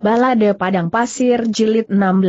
Balade Padang Pasir Jilid 16.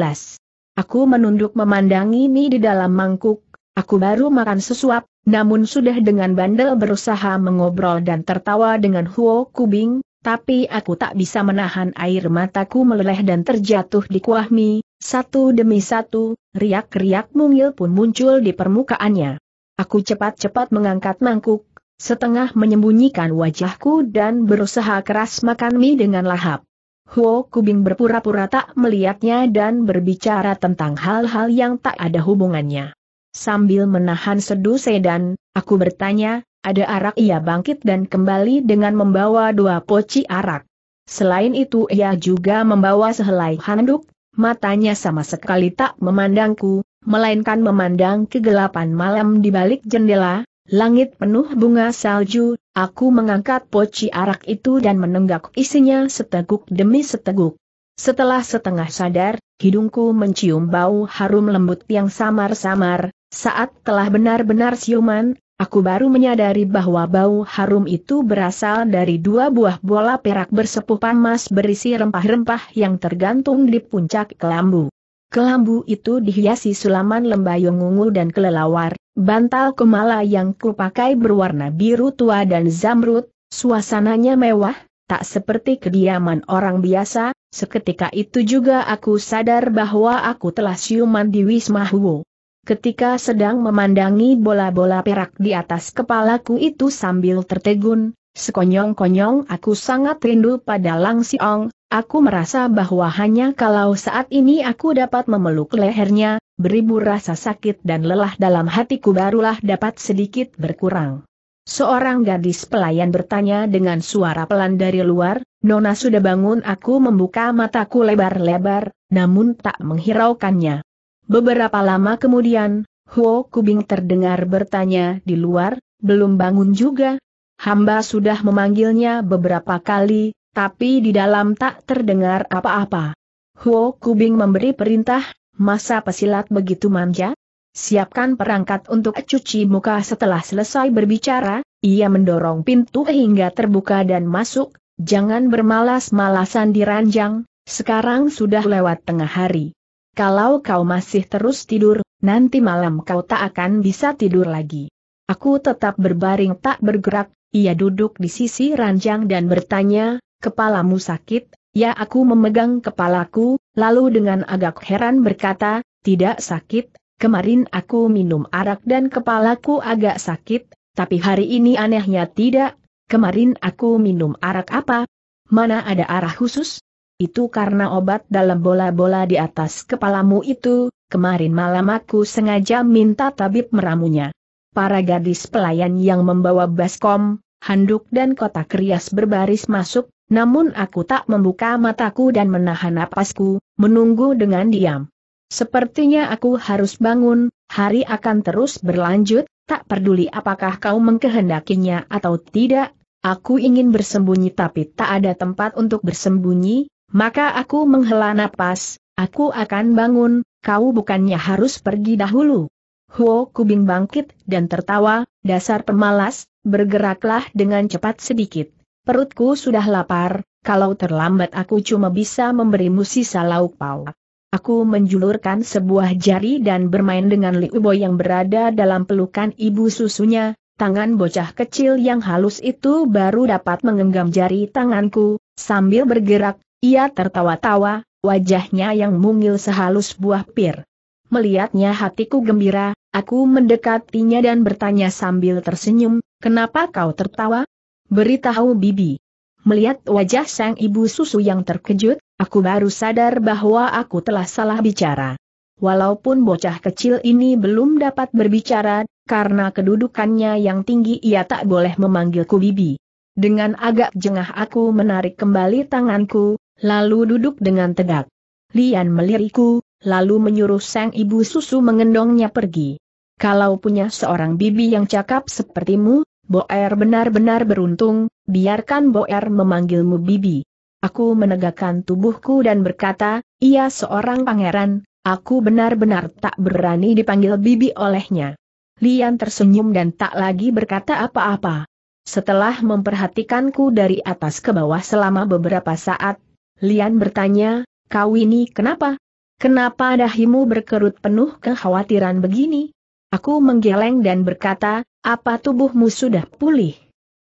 Aku menunduk memandangi mie di dalam mangkuk, aku baru makan sesuap, namun sudah dengan bandel berusaha mengobrol dan tertawa dengan Huo Kubing, tapi aku tak bisa menahan air mataku meleleh dan terjatuh di kuah mie, satu demi satu, riak-riak mungil pun muncul di permukaannya. Aku cepat-cepat mengangkat mangkuk, setengah menyembunyikan wajahku dan berusaha keras makan mie dengan lahap. Huo Kubing berpura-pura tak melihatnya dan berbicara tentang hal-hal yang tak ada hubungannya. Sambil menahan seduh sedan, aku bertanya, ada arak ia bangkit dan kembali dengan membawa dua poci arak. Selain itu ia juga membawa sehelai handuk, matanya sama sekali tak memandangku, melainkan memandang kegelapan malam di balik jendela, langit penuh bunga salju, Aku mengangkat poci arak itu dan menenggak isinya seteguk demi seteguk. Setelah setengah sadar, hidungku mencium bau harum lembut yang samar-samar, saat telah benar-benar siuman, aku baru menyadari bahwa bau harum itu berasal dari dua buah bola perak bersepuh panas berisi rempah-rempah yang tergantung di puncak kelambu. Kelambu itu dihiasi sulaman lembayung ungu dan kelelawar, bantal kemala yang kupakai berwarna biru tua dan zamrud, suasananya mewah, tak seperti kediaman orang biasa, seketika itu juga aku sadar bahwa aku telah siuman di Wisma Huo. Ketika sedang memandangi bola-bola perak di atas kepalaku itu sambil tertegun, sekonyong-konyong aku sangat rindu pada Lang Siong, Aku merasa bahwa hanya kalau saat ini aku dapat memeluk lehernya, beribu rasa sakit dan lelah dalam hatiku barulah dapat sedikit berkurang. Seorang gadis pelayan bertanya dengan suara pelan dari luar, Nona sudah bangun aku membuka mataku lebar-lebar, namun tak menghiraukannya. Beberapa lama kemudian, Huo Kubing terdengar bertanya di luar, belum bangun juga? Hamba sudah memanggilnya beberapa kali, tapi di dalam tak terdengar apa-apa. Huo Kubing memberi perintah, masa pesilat begitu manja? Siapkan perangkat untuk cuci muka setelah selesai berbicara, ia mendorong pintu hingga terbuka dan masuk, jangan bermalas-malasan di ranjang. sekarang sudah lewat tengah hari. Kalau kau masih terus tidur, nanti malam kau tak akan bisa tidur lagi. Aku tetap berbaring tak bergerak, ia duduk di sisi ranjang dan bertanya, kepalamu sakit, ya aku memegang kepalaku, lalu dengan agak heran berkata, tidak sakit, kemarin aku minum arak dan kepalaku agak sakit, tapi hari ini anehnya tidak, kemarin aku minum arak apa? Mana ada arah khusus? Itu karena obat dalam bola-bola di atas kepalamu itu, kemarin malam aku sengaja minta tabib meramunya. Para gadis pelayan yang membawa baskom, handuk dan kotak rias berbaris masuk, namun aku tak membuka mataku dan menahan napasku, menunggu dengan diam. Sepertinya aku harus bangun, hari akan terus berlanjut, tak peduli apakah kau mengkehendakinya atau tidak, aku ingin bersembunyi tapi tak ada tempat untuk bersembunyi, maka aku menghela napas, aku akan bangun, kau bukannya harus pergi dahulu. Huo Kubing bangkit dan tertawa, dasar pemalas, bergeraklah dengan cepat sedikit. Perutku sudah lapar, kalau terlambat aku cuma bisa memberimu sisa lauk pauk. Aku menjulurkan sebuah jari dan bermain dengan Liu Boy yang berada dalam pelukan ibu susunya, tangan bocah kecil yang halus itu baru dapat mengenggam jari tanganku, sambil bergerak, ia tertawa-tawa, wajahnya yang mungil sehalus buah pir. Melihatnya hatiku gembira, aku mendekatinya dan bertanya sambil tersenyum, kenapa kau tertawa? Beritahu Bibi. Melihat wajah sang ibu susu yang terkejut, aku baru sadar bahwa aku telah salah bicara. Walaupun bocah kecil ini belum dapat berbicara, karena kedudukannya yang tinggi ia tak boleh memanggilku Bibi. Dengan agak jengah aku menarik kembali tanganku, lalu duduk dengan tegak. Lian melirikku, lalu menyuruh sang ibu susu mengendongnya pergi. Kalau punya seorang bibi yang cakap sepertimu, Boer benar-benar beruntung, biarkan Boer memanggilmu Bibi. Aku menegakkan tubuhku dan berkata, ia seorang pangeran, aku benar-benar tak berani dipanggil Bibi olehnya. Lian tersenyum dan tak lagi berkata apa-apa. Setelah memperhatikanku dari atas ke bawah selama beberapa saat, Lian bertanya, kau ini kenapa? Kenapa dahimu berkerut penuh kekhawatiran begini? Aku menggeleng dan berkata, apa tubuhmu sudah pulih?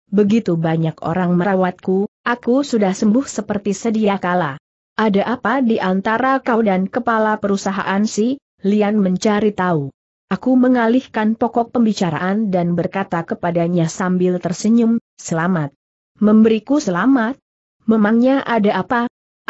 Begitu banyak orang merawatku, aku sudah sembuh seperti sedia kala. Ada apa di antara kau dan kepala perusahaan si? Lian mencari tahu. Aku mengalihkan pokok pembicaraan dan berkata kepadanya sambil tersenyum, selamat. Memberiku selamat? Memangnya ada apa?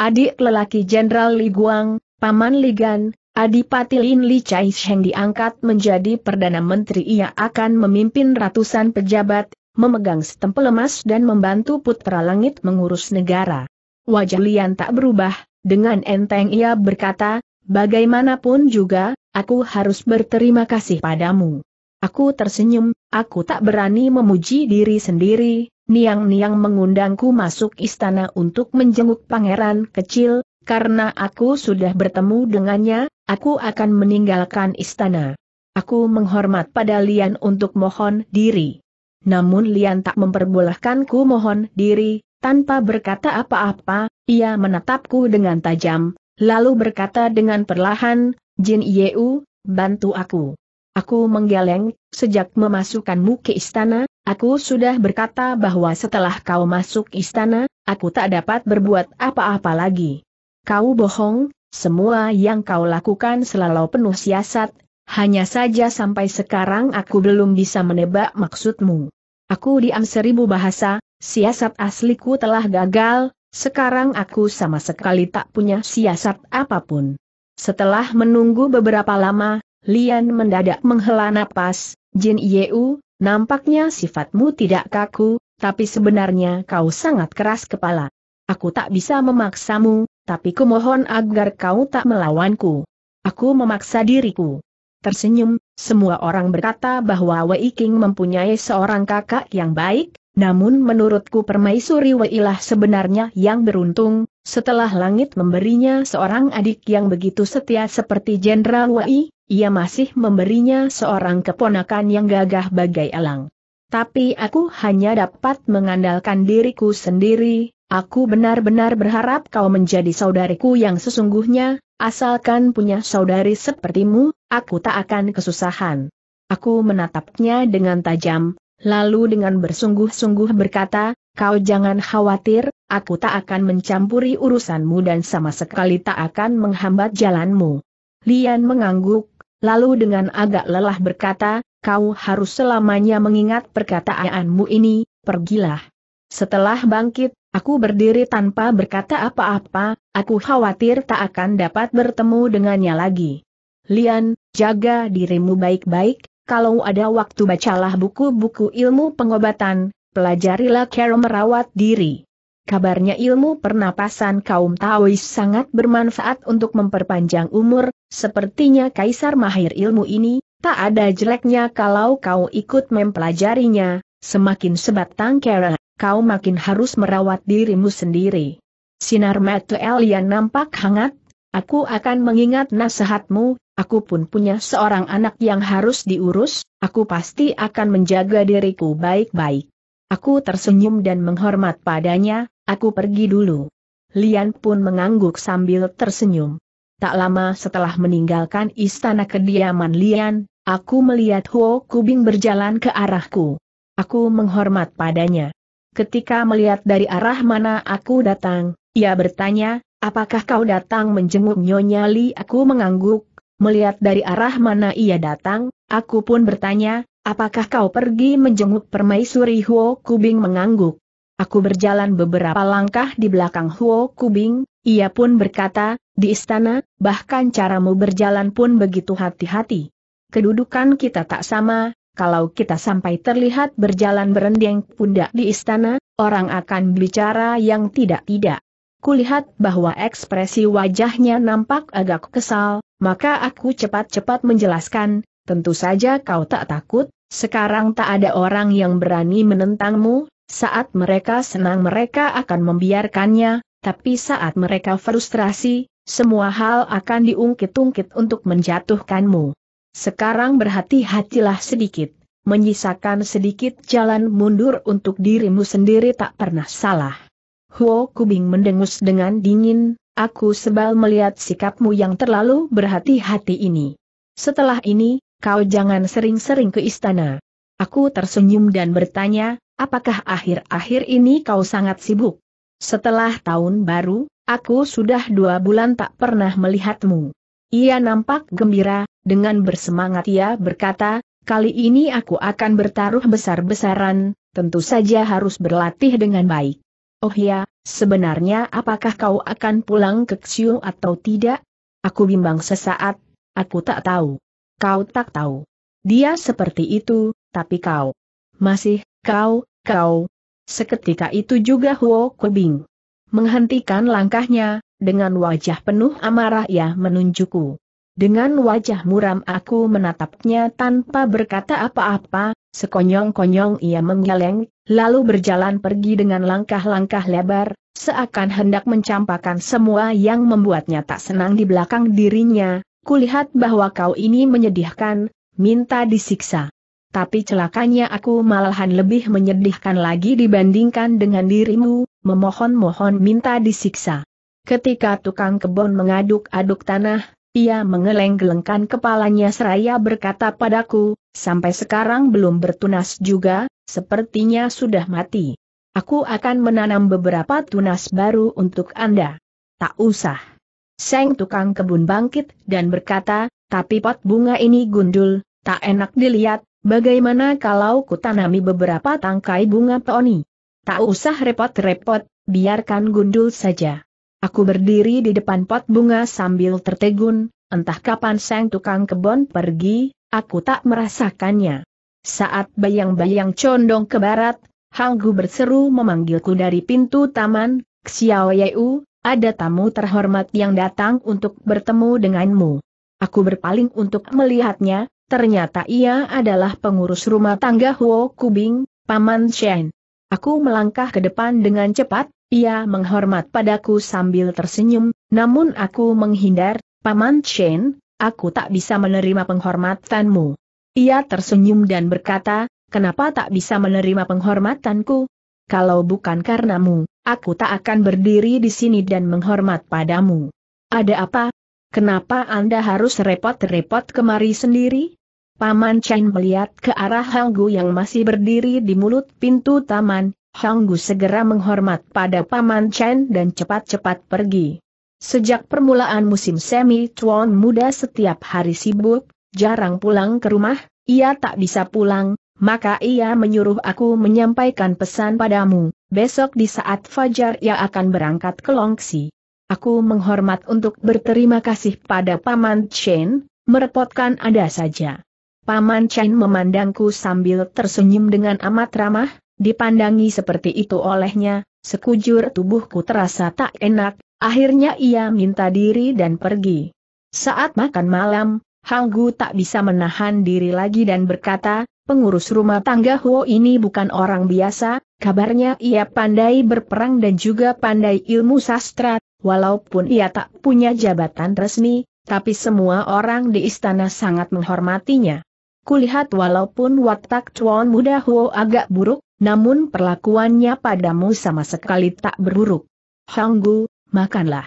Adik lelaki Jenderal Li Guang, Paman Ligan, Adipati Lin Li Chai Sheng diangkat menjadi Perdana Menteri ia akan memimpin ratusan pejabat, memegang setempel emas dan membantu putra langit mengurus negara. Wajah Lian tak berubah, dengan enteng ia berkata, bagaimanapun juga, aku harus berterima kasih padamu. Aku tersenyum, aku tak berani memuji diri sendiri, niang-niang mengundangku masuk istana untuk menjenguk pangeran kecil, karena aku sudah bertemu dengannya, aku akan meninggalkan istana. Aku menghormat pada Lian untuk mohon diri. Namun Lian tak memperbolehkanku mohon diri, tanpa berkata apa-apa, ia menatapku dengan tajam, lalu berkata dengan perlahan, Jin Yeu, bantu aku. Aku menggeleng, sejak memasukkanmu ke istana, aku sudah berkata bahwa setelah kau masuk istana, aku tak dapat berbuat apa-apa lagi. Kau bohong, semua yang kau lakukan selalu penuh siasat, hanya saja sampai sekarang aku belum bisa menebak maksudmu. Aku diam seribu bahasa, siasat asliku telah gagal, sekarang aku sama sekali tak punya siasat apapun. Setelah menunggu beberapa lama, Lian mendadak menghela napas, Jin Yeu, nampaknya sifatmu tidak kaku, tapi sebenarnya kau sangat keras kepala. Aku tak bisa memaksamu, tapi kumohon agar kau tak melawanku. Aku memaksa diriku. Tersenyum, semua orang berkata bahwa Wei King mempunyai seorang kakak yang baik, namun menurutku permaisuri Wei lah sebenarnya yang beruntung, setelah langit memberinya seorang adik yang begitu setia seperti Jenderal Wei, ia masih memberinya seorang keponakan yang gagah bagai elang. Tapi aku hanya dapat mengandalkan diriku sendiri, Aku benar-benar berharap kau menjadi saudariku yang sesungguhnya, asalkan punya saudari sepertimu, aku tak akan kesusahan. Aku menatapnya dengan tajam, lalu dengan bersungguh-sungguh berkata, kau jangan khawatir, aku tak akan mencampuri urusanmu dan sama sekali tak akan menghambat jalanmu. Lian mengangguk, lalu dengan agak lelah berkata, kau harus selamanya mengingat perkataanmu ini, pergilah. Setelah bangkit, Aku berdiri tanpa berkata apa-apa, aku khawatir tak akan dapat bertemu dengannya lagi. Lian, jaga dirimu baik-baik, kalau ada waktu bacalah buku-buku ilmu pengobatan, pelajarilah cara merawat diri. Kabarnya ilmu pernapasan kaum Taois sangat bermanfaat untuk memperpanjang umur, sepertinya Kaisar Mahir ilmu ini, tak ada jeleknya kalau kau ikut mempelajarinya, semakin sebatang kera kau makin harus merawat dirimu sendiri. Sinar mata Elian nampak hangat, aku akan mengingat nasihatmu, aku pun punya seorang anak yang harus diurus, aku pasti akan menjaga diriku baik-baik. Aku tersenyum dan menghormat padanya, aku pergi dulu. Lian pun mengangguk sambil tersenyum. Tak lama setelah meninggalkan istana kediaman Lian, aku melihat Huo Kubing berjalan ke arahku. Aku menghormat padanya. Ketika melihat dari arah mana aku datang, ia bertanya, apakah kau datang menjenguk Nyonya Li? Aku mengangguk, melihat dari arah mana ia datang, aku pun bertanya, apakah kau pergi menjenguk Permaisuri Huo Kubing mengangguk. Aku berjalan beberapa langkah di belakang Huo Kubing, ia pun berkata, di istana, bahkan caramu berjalan pun begitu hati-hati. Kedudukan kita tak sama, kalau kita sampai terlihat berjalan berendeng pundak di istana, orang akan bicara yang tidak-tidak. Kulihat bahwa ekspresi wajahnya nampak agak kesal, maka aku cepat-cepat menjelaskan, tentu saja kau tak takut, sekarang tak ada orang yang berani menentangmu, saat mereka senang mereka akan membiarkannya, tapi saat mereka frustrasi, semua hal akan diungkit-ungkit untuk menjatuhkanmu. Sekarang berhati-hatilah sedikit, menyisakan sedikit jalan mundur untuk dirimu sendiri tak pernah salah. Huo Kubing mendengus dengan dingin, aku sebal melihat sikapmu yang terlalu berhati-hati ini. Setelah ini, kau jangan sering-sering ke istana. Aku tersenyum dan bertanya, apakah akhir-akhir ini kau sangat sibuk? Setelah tahun baru, aku sudah dua bulan tak pernah melihatmu. Ia nampak gembira, dengan bersemangat ia berkata, kali ini aku akan bertaruh besar-besaran, tentu saja harus berlatih dengan baik. Oh ya, sebenarnya apakah kau akan pulang ke Xiu atau tidak? Aku bimbang sesaat, aku tak tahu. Kau tak tahu. Dia seperti itu, tapi kau. Masih, kau, kau. Seketika itu juga Huo Kebing. Menghentikan langkahnya, dengan wajah penuh amarah ia menunjukku. Dengan wajah muram aku menatapnya tanpa berkata apa-apa, sekonyong-konyong ia menggeleng, lalu berjalan pergi dengan langkah-langkah lebar, seakan hendak mencampakkan semua yang membuatnya tak senang di belakang dirinya, kulihat bahwa kau ini menyedihkan, minta disiksa. Tapi celakanya aku malahan lebih menyedihkan lagi dibandingkan dengan dirimu, memohon-mohon minta disiksa. Ketika tukang kebun mengaduk-aduk tanah, ia mengeleng gelengkan kepalanya seraya berkata padaku, sampai sekarang belum bertunas juga, sepertinya sudah mati. Aku akan menanam beberapa tunas baru untuk Anda. Tak usah. Seng tukang kebun bangkit dan berkata, tapi pot bunga ini gundul, tak enak dilihat, bagaimana kalau kutanami beberapa tangkai bunga peoni? Tak usah repot-repot, biarkan gundul saja. Aku berdiri di depan pot bunga sambil tertegun, entah kapan sang tukang kebon pergi, aku tak merasakannya. Saat bayang-bayang condong ke barat, Hanggu berseru memanggilku dari pintu taman, Xiao Yeu, ada tamu terhormat yang datang untuk bertemu denganmu. Aku berpaling untuk melihatnya, ternyata ia adalah pengurus rumah tangga Huo Kubing, Paman Shen. Aku melangkah ke depan dengan cepat, ia menghormat padaku sambil tersenyum, namun aku menghindar, Paman Chen, aku tak bisa menerima penghormatanmu. Ia tersenyum dan berkata, kenapa tak bisa menerima penghormatanku? Kalau bukan karenamu, aku tak akan berdiri di sini dan menghormat padamu. Ada apa? Kenapa Anda harus repot-repot kemari sendiri? Paman Chen melihat ke arah Hanggu yang masih berdiri di mulut pintu taman, Hanggu segera menghormat pada Paman Chen dan cepat-cepat pergi. Sejak permulaan musim semi Tuan muda setiap hari sibuk, jarang pulang ke rumah, ia tak bisa pulang, maka ia menyuruh aku menyampaikan pesan padamu, besok di saat Fajar ia akan berangkat ke Longxi. Aku menghormat untuk berterima kasih pada Paman Chen, merepotkan ada saja. Paman Chen memandangku sambil tersenyum dengan amat ramah, Dipandangi seperti itu olehnya, sekujur tubuhku terasa tak enak, akhirnya ia minta diri dan pergi. Saat makan malam, Hanggu tak bisa menahan diri lagi dan berkata, pengurus rumah tangga Huo ini bukan orang biasa, kabarnya ia pandai berperang dan juga pandai ilmu sastra, walaupun ia tak punya jabatan resmi, tapi semua orang di istana sangat menghormatinya. Kulihat walaupun watak cuan muda Huo agak buruk, namun perlakuannya padamu sama sekali tak berburuk. Hanggu, makanlah.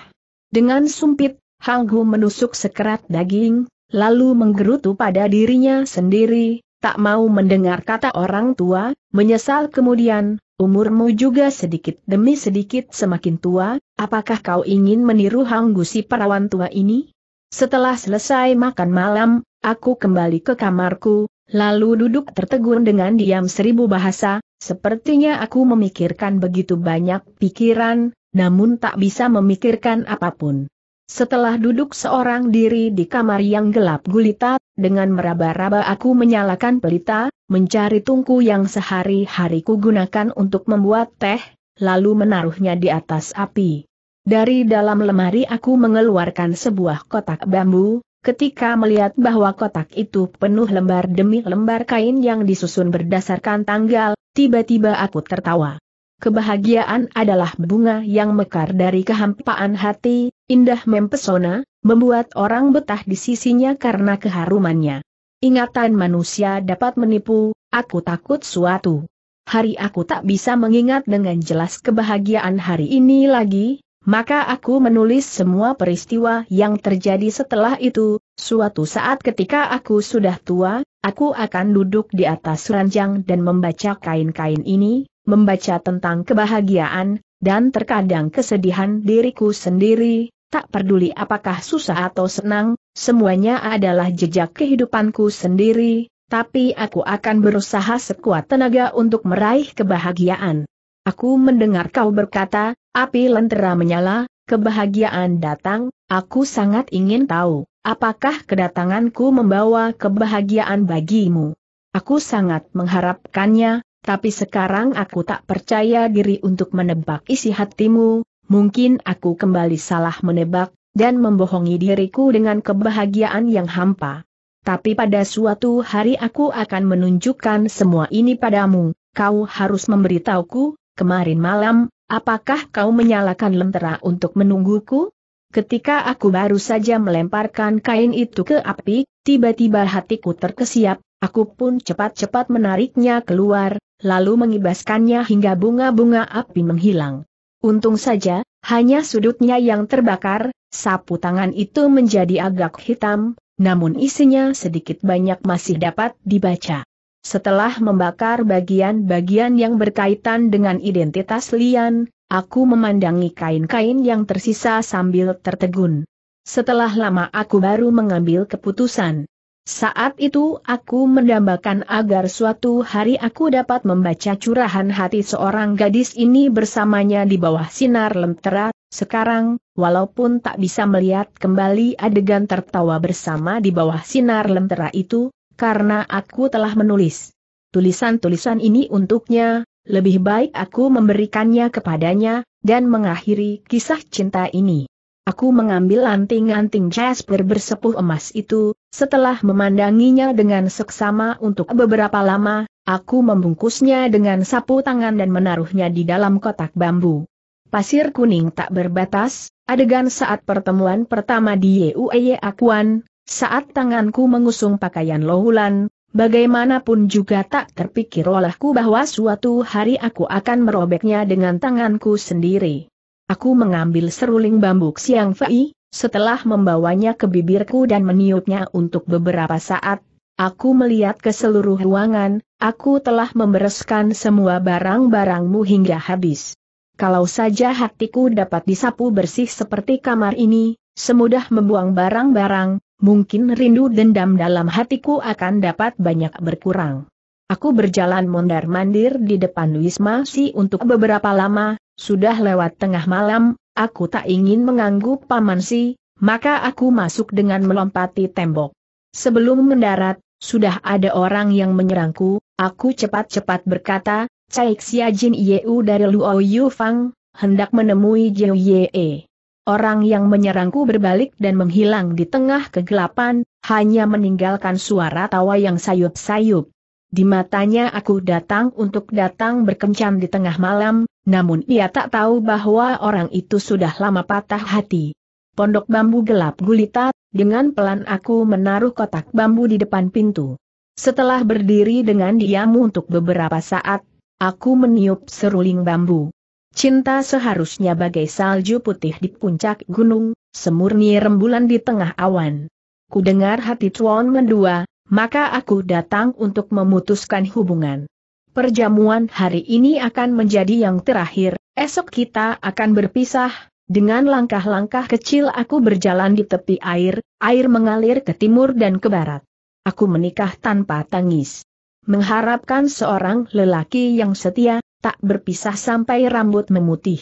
Dengan sumpit, Hanggu menusuk sekerat daging, lalu menggerutu pada dirinya sendiri, tak mau mendengar kata orang tua, menyesal kemudian, umurmu juga sedikit demi sedikit semakin tua, apakah kau ingin meniru Hanggu si perawan tua ini? Setelah selesai makan malam, aku kembali ke kamarku, lalu duduk tertegun dengan diam seribu bahasa, Sepertinya aku memikirkan begitu banyak pikiran, namun tak bisa memikirkan apapun. Setelah duduk seorang diri di kamar yang gelap gulita, dengan meraba-raba aku menyalakan pelita, mencari tungku yang sehari-hari gunakan untuk membuat teh, lalu menaruhnya di atas api. Dari dalam lemari aku mengeluarkan sebuah kotak bambu, Ketika melihat bahwa kotak itu penuh lembar demi lembar kain yang disusun berdasarkan tanggal, tiba-tiba aku tertawa. Kebahagiaan adalah bunga yang mekar dari kehampaan hati, indah mempesona, membuat orang betah di sisinya karena keharumannya. Ingatan manusia dapat menipu, aku takut suatu hari aku tak bisa mengingat dengan jelas kebahagiaan hari ini lagi, maka aku menulis semua peristiwa yang terjadi setelah itu, suatu saat ketika aku sudah tua, aku akan duduk di atas ranjang dan membaca kain-kain ini, membaca tentang kebahagiaan, dan terkadang kesedihan diriku sendiri, tak peduli apakah susah atau senang, semuanya adalah jejak kehidupanku sendiri, tapi aku akan berusaha sekuat tenaga untuk meraih kebahagiaan. Aku mendengar kau berkata, Api lentera menyala, kebahagiaan datang, aku sangat ingin tahu, apakah kedatanganku membawa kebahagiaan bagimu. Aku sangat mengharapkannya, tapi sekarang aku tak percaya diri untuk menebak isi hatimu, mungkin aku kembali salah menebak, dan membohongi diriku dengan kebahagiaan yang hampa. Tapi pada suatu hari aku akan menunjukkan semua ini padamu, kau harus memberitahuku, kemarin malam, Apakah kau menyalakan lentera untuk menungguku? Ketika aku baru saja melemparkan kain itu ke api, tiba-tiba hatiku terkesiap, aku pun cepat-cepat menariknya keluar, lalu mengibaskannya hingga bunga-bunga api menghilang. Untung saja, hanya sudutnya yang terbakar, sapu tangan itu menjadi agak hitam, namun isinya sedikit banyak masih dapat dibaca. Setelah membakar bagian-bagian yang berkaitan dengan identitas Lian, aku memandangi kain-kain yang tersisa sambil tertegun. Setelah lama aku baru mengambil keputusan. Saat itu aku mendambakan agar suatu hari aku dapat membaca curahan hati seorang gadis ini bersamanya di bawah sinar lentera, sekarang, walaupun tak bisa melihat kembali adegan tertawa bersama di bawah sinar lentera itu, karena aku telah menulis. Tulisan-tulisan ini untuknya, lebih baik aku memberikannya kepadanya, dan mengakhiri kisah cinta ini. Aku mengambil anting-anting Jasper bersepuh emas itu, setelah memandanginya dengan seksama untuk beberapa lama, aku membungkusnya dengan sapu tangan dan menaruhnya di dalam kotak bambu. Pasir kuning tak berbatas, adegan saat pertemuan pertama di Yue Akuan, saat tanganku mengusung pakaian lohulan, bagaimanapun juga tak terpikir olehku bahwa suatu hari aku akan merobeknya dengan tanganku sendiri. Aku mengambil seruling bambu siang Fei, setelah membawanya ke bibirku dan meniupnya untuk beberapa saat, aku melihat ke seluruh ruangan, aku telah membereskan semua barang-barangmu hingga habis. Kalau saja hatiku dapat disapu bersih seperti kamar ini, semudah membuang barang-barang, mungkin rindu dendam dalam hatiku akan dapat banyak berkurang. Aku berjalan mondar-mandir di depan Wisma Si untuk beberapa lama, sudah lewat tengah malam, aku tak ingin mengganggu Paman Si, maka aku masuk dengan melompati tembok. Sebelum mendarat, sudah ada orang yang menyerangku, aku cepat-cepat berkata, Cai Jin Yeu dari Luo Fang, hendak menemui Jiu Ye orang yang menyerangku berbalik dan menghilang di tengah kegelapan, hanya meninggalkan suara tawa yang sayup-sayup. Di matanya aku datang untuk datang berkencan di tengah malam, namun ia tak tahu bahwa orang itu sudah lama patah hati. Pondok bambu gelap gulita, dengan pelan aku menaruh kotak bambu di depan pintu. Setelah berdiri dengan diam untuk beberapa saat, aku meniup seruling bambu. Cinta seharusnya bagai salju putih di puncak gunung, semurni rembulan di tengah awan. Kudengar hati Tuan mendua, maka aku datang untuk memutuskan hubungan. Perjamuan hari ini akan menjadi yang terakhir, esok kita akan berpisah, dengan langkah-langkah kecil aku berjalan di tepi air, air mengalir ke timur dan ke barat. Aku menikah tanpa tangis. Mengharapkan seorang lelaki yang setia, tak berpisah sampai rambut memutih.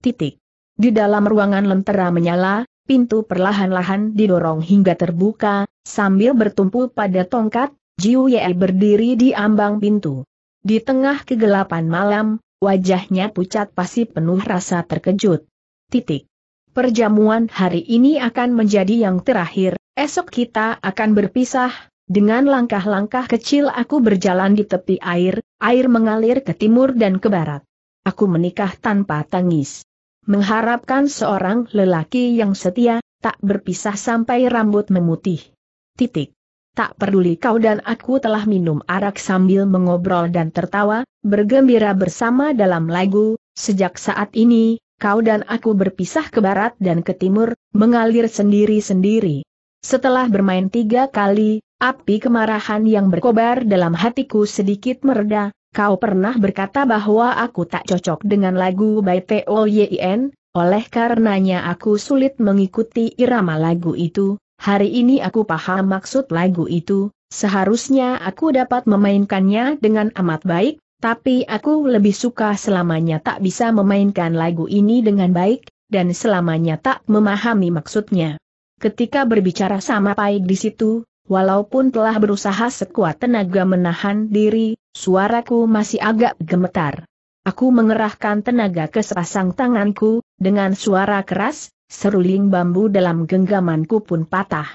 Titik. Di dalam ruangan lentera menyala, pintu perlahan-lahan didorong hingga terbuka, sambil bertumpu pada tongkat, Jiu Ye berdiri di ambang pintu. Di tengah kegelapan malam, wajahnya pucat pasti penuh rasa terkejut. Titik. Perjamuan hari ini akan menjadi yang terakhir, esok kita akan berpisah, dengan langkah-langkah kecil aku berjalan di tepi air, air mengalir ke timur dan ke barat. Aku menikah tanpa tangis. Mengharapkan seorang lelaki yang setia, tak berpisah sampai rambut memutih. Titik. Tak peduli kau dan aku telah minum arak sambil mengobrol dan tertawa, bergembira bersama dalam lagu, sejak saat ini, kau dan aku berpisah ke barat dan ke timur, mengalir sendiri-sendiri. Setelah bermain tiga kali, Api kemarahan yang berkobar dalam hatiku sedikit mereda, kau pernah berkata bahwa aku tak cocok dengan lagu by T.O.Y.I.N., oleh karenanya aku sulit mengikuti irama lagu itu, hari ini aku paham maksud lagu itu, seharusnya aku dapat memainkannya dengan amat baik, tapi aku lebih suka selamanya tak bisa memainkan lagu ini dengan baik, dan selamanya tak memahami maksudnya. Ketika berbicara sama Paik di situ, Walaupun telah berusaha sekuat tenaga menahan diri, suaraku masih agak gemetar. Aku mengerahkan tenaga ke sepasang tanganku, dengan suara keras, seruling bambu dalam genggamanku pun patah.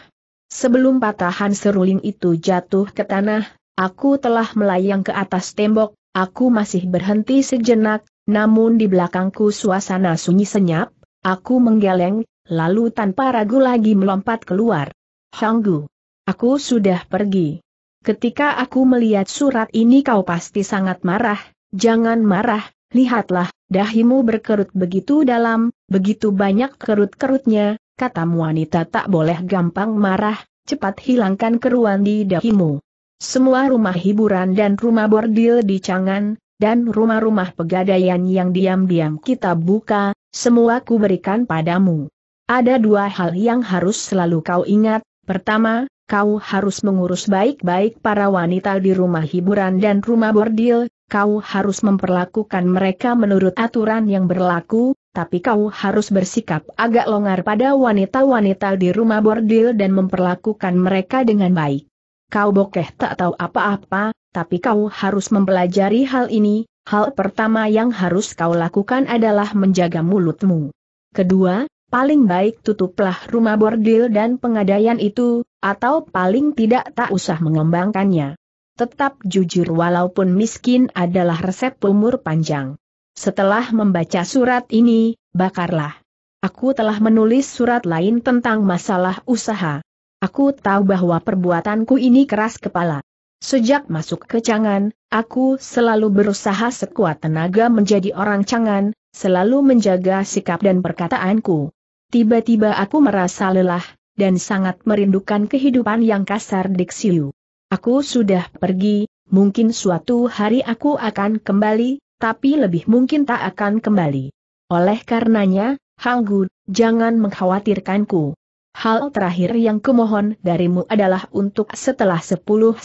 Sebelum patahan seruling itu jatuh ke tanah, aku telah melayang ke atas tembok, aku masih berhenti sejenak, namun di belakangku suasana sunyi senyap, aku menggeleng, lalu tanpa ragu lagi melompat keluar. Hanggu. Aku sudah pergi. Ketika aku melihat surat ini kau pasti sangat marah, jangan marah, lihatlah, dahimu berkerut begitu dalam, begitu banyak kerut-kerutnya, katamu wanita tak boleh gampang marah, cepat hilangkan keruan di dahimu. Semua rumah hiburan dan rumah bordil di Cangan, dan rumah-rumah pegadaian yang diam-diam kita buka, semua kuberikan padamu. Ada dua hal yang harus selalu kau ingat, pertama, kau harus mengurus baik-baik para wanita di rumah hiburan dan rumah bordil, kau harus memperlakukan mereka menurut aturan yang berlaku, tapi kau harus bersikap agak longgar pada wanita-wanita di rumah bordil dan memperlakukan mereka dengan baik. Kau bokeh tak tahu apa-apa, tapi kau harus mempelajari hal ini, hal pertama yang harus kau lakukan adalah menjaga mulutmu. Kedua, paling baik tutuplah rumah bordil dan pengadaian itu, atau paling tidak tak usah mengembangkannya. Tetap jujur walaupun miskin adalah resep umur panjang. Setelah membaca surat ini, bakarlah. Aku telah menulis surat lain tentang masalah usaha. Aku tahu bahwa perbuatanku ini keras kepala. Sejak masuk ke cangan, aku selalu berusaha sekuat tenaga menjadi orang cangan, selalu menjaga sikap dan perkataanku. Tiba-tiba aku merasa lelah, dan sangat merindukan kehidupan yang kasar di Xiu. Aku sudah pergi, mungkin suatu hari aku akan kembali, tapi lebih mungkin tak akan kembali. Oleh karenanya, Hanggu, jangan mengkhawatirkanku. Hal terakhir yang kumohon darimu adalah untuk setelah 10-15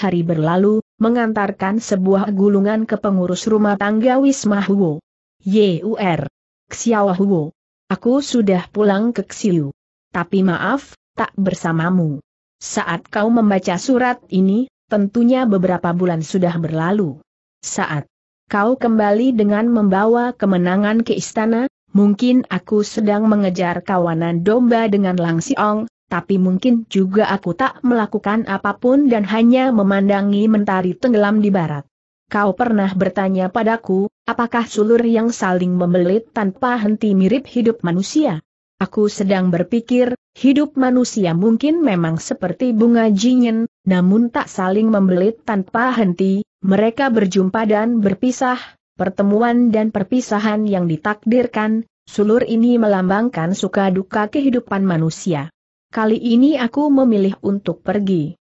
hari berlalu, mengantarkan sebuah gulungan ke pengurus rumah tangga Wisma Huo. Yur. Xiao Huo. Aku sudah pulang ke Xiu. Tapi maaf, tak bersamamu. Saat kau membaca surat ini, tentunya beberapa bulan sudah berlalu. Saat kau kembali dengan membawa kemenangan ke istana, mungkin aku sedang mengejar kawanan domba dengan Lang tapi mungkin juga aku tak melakukan apapun dan hanya memandangi mentari tenggelam di barat. Kau pernah bertanya padaku, Apakah sulur yang saling membelit tanpa henti mirip hidup manusia? Aku sedang berpikir, hidup manusia mungkin memang seperti bunga jinyen, namun tak saling membelit tanpa henti, mereka berjumpa dan berpisah, pertemuan dan perpisahan yang ditakdirkan, sulur ini melambangkan suka duka kehidupan manusia. Kali ini aku memilih untuk pergi.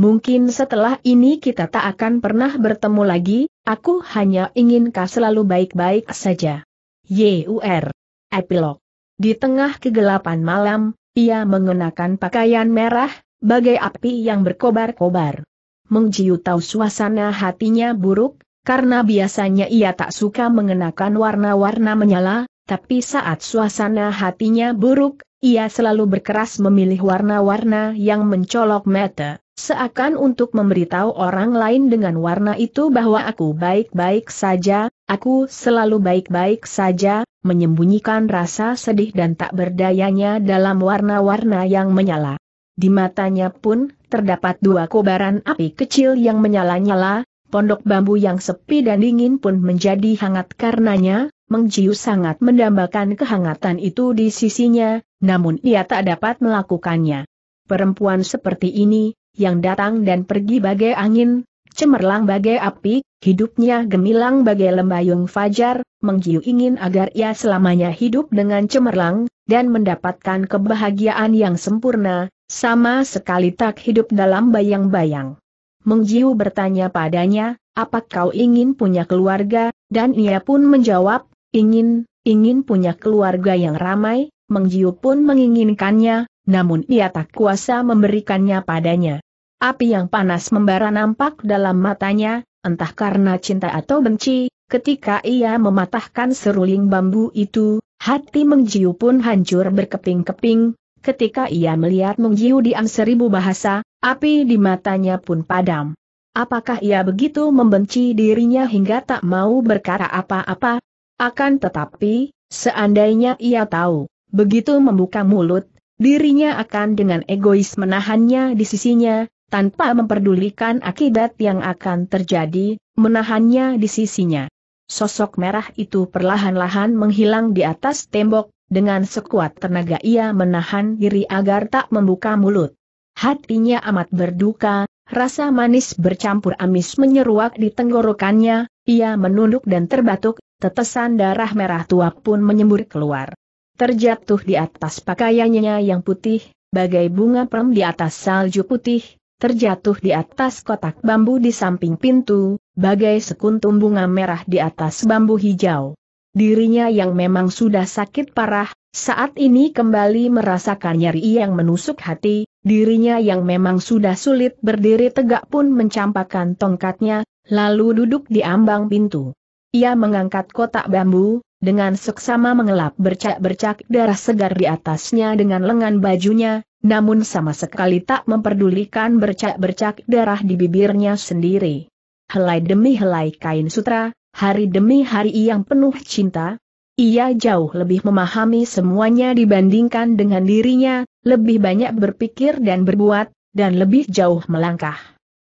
Mungkin setelah ini kita tak akan pernah bertemu lagi, aku hanya ingin kau selalu baik-baik saja. YUR. Epilog. Di tengah kegelapan malam, ia mengenakan pakaian merah, bagai api yang berkobar-kobar. Mengjiu tahu suasana hatinya buruk, karena biasanya ia tak suka mengenakan warna-warna menyala, tapi saat suasana hatinya buruk, ia selalu berkeras memilih warna-warna yang mencolok mata, seakan untuk memberitahu orang lain dengan warna itu bahwa aku baik-baik saja, aku selalu baik-baik saja, menyembunyikan rasa sedih dan tak berdayanya dalam warna-warna yang menyala. Di matanya pun, terdapat dua kobaran api kecil yang menyala-nyala, pondok bambu yang sepi dan dingin pun menjadi hangat karenanya, Mengjiu sangat mendambakan kehangatan itu di sisinya, namun ia tak dapat melakukannya. Perempuan seperti ini, yang datang dan pergi bagai angin, cemerlang bagai api, hidupnya gemilang bagai lembayung fajar, Mengjiu ingin agar ia selamanya hidup dengan cemerlang, dan mendapatkan kebahagiaan yang sempurna, sama sekali tak hidup dalam bayang-bayang. Mengjiu bertanya padanya, apa kau ingin punya keluarga, dan ia pun menjawab, Ingin, ingin punya keluarga yang ramai, Mengjiu pun menginginkannya, namun ia tak kuasa memberikannya padanya. Api yang panas membara nampak dalam matanya, entah karena cinta atau benci, ketika ia mematahkan seruling bambu itu, hati Mengjiu pun hancur berkeping-keping, ketika ia melihat Mengjiu diam seribu bahasa, api di matanya pun padam. Apakah ia begitu membenci dirinya hingga tak mau berkara apa-apa, akan tetapi, seandainya ia tahu, begitu membuka mulut, dirinya akan dengan egois menahannya di sisinya, tanpa memperdulikan akibat yang akan terjadi, menahannya di sisinya. Sosok merah itu perlahan-lahan menghilang di atas tembok, dengan sekuat tenaga ia menahan diri agar tak membuka mulut. Hatinya amat berduka, rasa manis bercampur amis menyeruak di tenggorokannya, ia menunduk dan terbatuk, tetesan darah merah tua pun menyembur keluar. Terjatuh di atas pakaiannya yang putih, bagai bunga prem di atas salju putih, terjatuh di atas kotak bambu di samping pintu, bagai sekuntum bunga merah di atas bambu hijau. Dirinya yang memang sudah sakit parah, saat ini kembali merasakan nyeri yang menusuk hati, dirinya yang memang sudah sulit berdiri tegak pun mencampakkan tongkatnya, lalu duduk di ambang pintu. Ia mengangkat kotak bambu, dengan seksama mengelap bercak-bercak darah segar di atasnya dengan lengan bajunya, namun sama sekali tak memperdulikan bercak-bercak darah di bibirnya sendiri. Helai demi helai kain sutra, hari demi hari yang penuh cinta, ia jauh lebih memahami semuanya dibandingkan dengan dirinya, lebih banyak berpikir dan berbuat, dan lebih jauh melangkah.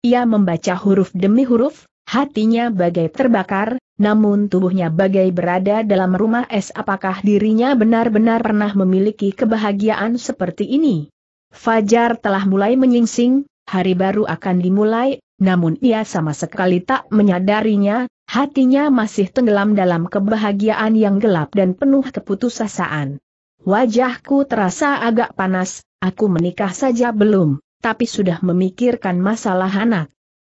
Ia membaca huruf demi huruf, Hatinya bagai terbakar, namun tubuhnya bagai berada dalam rumah es apakah dirinya benar-benar pernah memiliki kebahagiaan seperti ini. Fajar telah mulai menyingsing, hari baru akan dimulai, namun ia sama sekali tak menyadarinya, hatinya masih tenggelam dalam kebahagiaan yang gelap dan penuh keputusasaan. Wajahku terasa agak panas, aku menikah saja belum, tapi sudah memikirkan masalah anak.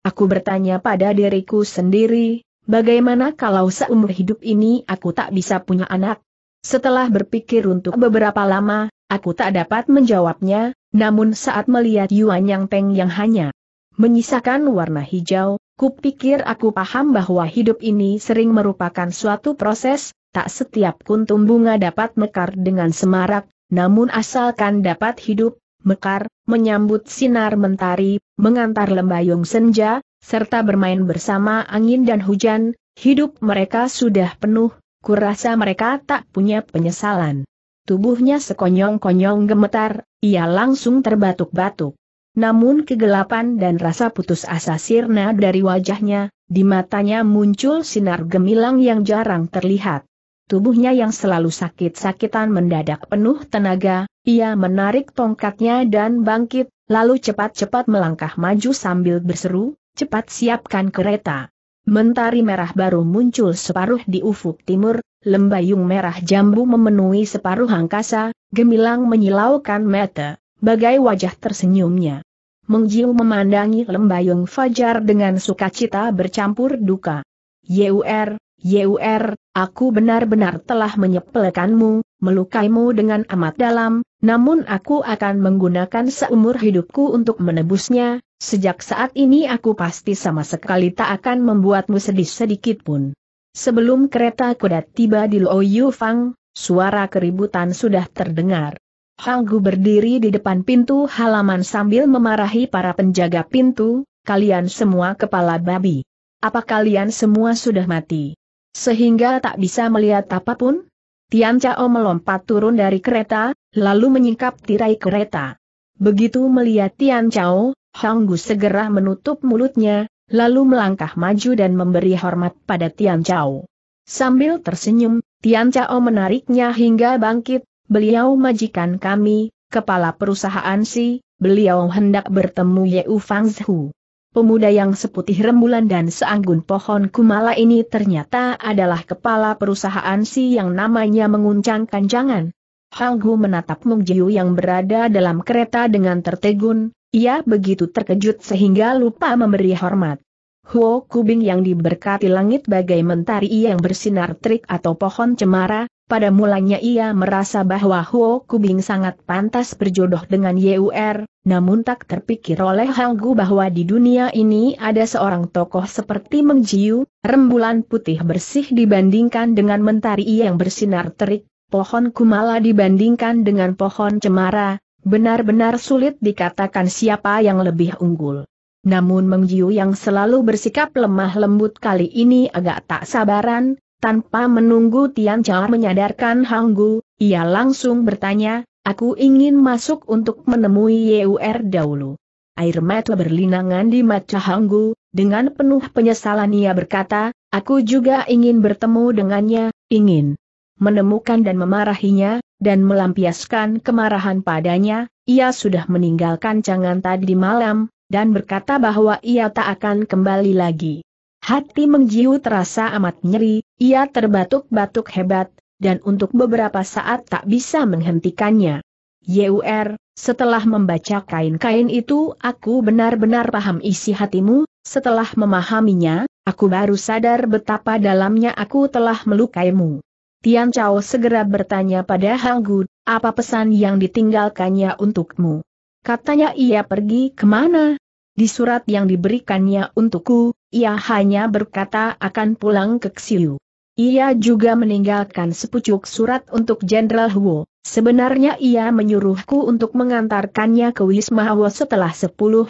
Aku bertanya pada diriku sendiri, bagaimana kalau seumur hidup ini aku tak bisa punya anak? Setelah berpikir untuk beberapa lama, aku tak dapat menjawabnya, namun saat melihat Yuan Yang Peng yang hanya menyisakan warna hijau, kupikir aku paham bahwa hidup ini sering merupakan suatu proses, tak setiap kuntum bunga dapat mekar dengan semarak, namun asalkan dapat hidup, mekar, menyambut sinar mentari, mengantar lembayung senja, serta bermain bersama angin dan hujan, hidup mereka sudah penuh, kurasa mereka tak punya penyesalan. Tubuhnya sekonyong-konyong gemetar, ia langsung terbatuk-batuk. Namun kegelapan dan rasa putus asa sirna dari wajahnya, di matanya muncul sinar gemilang yang jarang terlihat. Tubuhnya yang selalu sakit-sakitan mendadak penuh tenaga, ia menarik tongkatnya dan bangkit, lalu cepat-cepat melangkah maju sambil berseru, cepat siapkan kereta. Mentari merah baru muncul separuh di ufuk timur, lembayung merah jambu memenuhi separuh angkasa, gemilang menyilaukan mata, bagai wajah tersenyumnya. Mengjiu memandangi lembayung fajar dengan sukacita bercampur duka. Yur, Yur, aku benar-benar telah menyepelekanmu, melukaimu dengan amat dalam, namun aku akan menggunakan seumur hidupku untuk menebusnya, sejak saat ini aku pasti sama sekali tak akan membuatmu sedih sedikit pun. Sebelum kereta kuda tiba di Luo Fang, suara keributan sudah terdengar. Hanggu berdiri di depan pintu halaman sambil memarahi para penjaga pintu, kalian semua kepala babi. Apa kalian semua sudah mati? Sehingga tak bisa melihat apapun? Tian Chao melompat turun dari kereta, lalu menyingkap tirai kereta. Begitu melihat Tian Chao, Hang Gu segera menutup mulutnya, lalu melangkah maju dan memberi hormat pada Tian Chao. Sambil tersenyum, Tian Chao menariknya hingga bangkit, beliau majikan kami, kepala perusahaan si, beliau hendak bertemu Yeu Fang Zhu. Pemuda yang seputih rembulan dan seanggun pohon kumala ini ternyata adalah kepala perusahaan si yang namanya menguncang kanjangan. Hanggu menatap Mung Jiu yang berada dalam kereta dengan tertegun, ia begitu terkejut sehingga lupa memberi hormat. Huo Kubing yang diberkati langit bagai mentari yang bersinar trik atau pohon cemara, pada mulanya ia merasa bahwa Huo Kubing sangat pantas berjodoh dengan Yur, er, namun tak terpikir oleh Hanggu bahwa di dunia ini ada seorang tokoh seperti Meng Jiu, rembulan putih bersih dibandingkan dengan mentari yang bersinar terik, pohon kumala dibandingkan dengan pohon cemara, benar-benar sulit dikatakan siapa yang lebih unggul. Namun Meng Jiu yang selalu bersikap lemah lembut kali ini agak tak sabaran, tanpa menunggu Tian Chao menyadarkan Hang Gu, ia langsung bertanya, aku ingin masuk untuk menemui Yur er dahulu. Air mata berlinangan di mata Hang Gu, dengan penuh penyesalan ia berkata, aku juga ingin bertemu dengannya, ingin menemukan dan memarahinya, dan melampiaskan kemarahan padanya, ia sudah meninggalkan jangan tadi malam, dan berkata bahwa ia tak akan kembali lagi. Hati Mengjiu terasa amat nyeri, ia terbatuk-batuk hebat, dan untuk beberapa saat tak bisa menghentikannya. Yur, setelah membaca kain-kain itu aku benar-benar paham isi hatimu, setelah memahaminya, aku baru sadar betapa dalamnya aku telah melukaimu. Tian Chao segera bertanya pada Hang apa pesan yang ditinggalkannya untukmu? Katanya ia pergi kemana? Di surat yang diberikannya untukku, ia hanya berkata akan pulang ke Xiu. Ia juga meninggalkan sepucuk surat untuk Jenderal Huo. Sebenarnya ia menyuruhku untuk mengantarkannya ke Wisma Huo setelah 10-15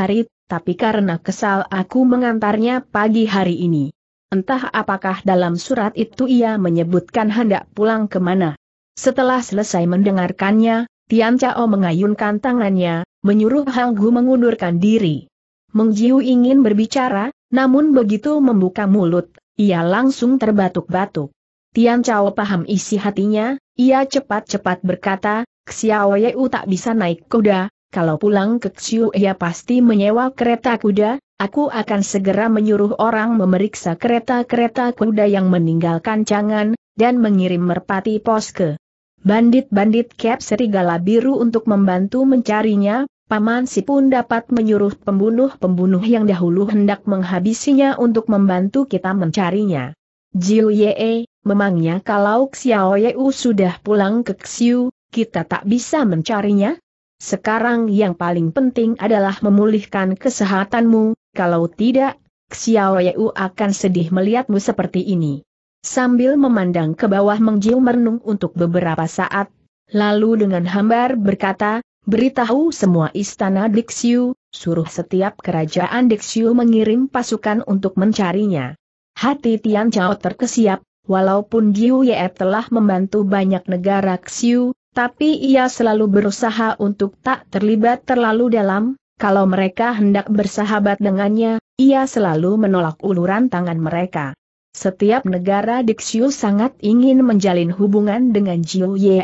hari, tapi karena kesal aku mengantarnya pagi hari ini. Entah apakah dalam surat itu ia menyebutkan hendak pulang kemana. Setelah selesai mendengarkannya, Tian Chao mengayunkan tangannya, menyuruh Hang Gu mengundurkan diri. Meng Jiu ingin berbicara, namun begitu membuka mulut, ia langsung terbatuk-batuk. Tian Chao paham isi hatinya, ia cepat-cepat berkata, Xiao Yeu tak bisa naik kuda, kalau pulang ke Xiu ia pasti menyewa kereta kuda, aku akan segera menyuruh orang memeriksa kereta-kereta kuda yang meninggalkan cangan, dan mengirim merpati pos ke bandit-bandit cap serigala biru untuk membantu mencarinya, Paman Si pun dapat menyuruh pembunuh-pembunuh yang dahulu hendak menghabisinya untuk membantu kita mencarinya. Jiu Ye, memangnya kalau Xiao Yeu sudah pulang ke Xiu, kita tak bisa mencarinya? Sekarang yang paling penting adalah memulihkan kesehatanmu, kalau tidak, Xiao Yeu akan sedih melihatmu seperti ini. Sambil memandang ke bawah mengjiu merenung untuk beberapa saat, lalu dengan hambar berkata, Beritahu semua istana Dixiu, suruh setiap kerajaan Dixiu mengirim pasukan untuk mencarinya. Hati Tian Chao terkesiap, walaupun Jiu Ye telah membantu banyak negara Xiu, tapi ia selalu berusaha untuk tak terlibat terlalu dalam, kalau mereka hendak bersahabat dengannya, ia selalu menolak uluran tangan mereka. Setiap negara Dixiu sangat ingin menjalin hubungan dengan Jiu Ye,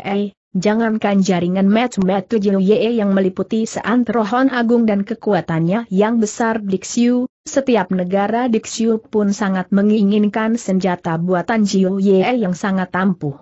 Jangankan jaringan Matsumet Ye yang meliputi seantero Hon agung dan kekuatannya yang besar Dixiu, setiap negara Dixiu pun sangat menginginkan senjata buatan Jiu Ye yang sangat ampuh.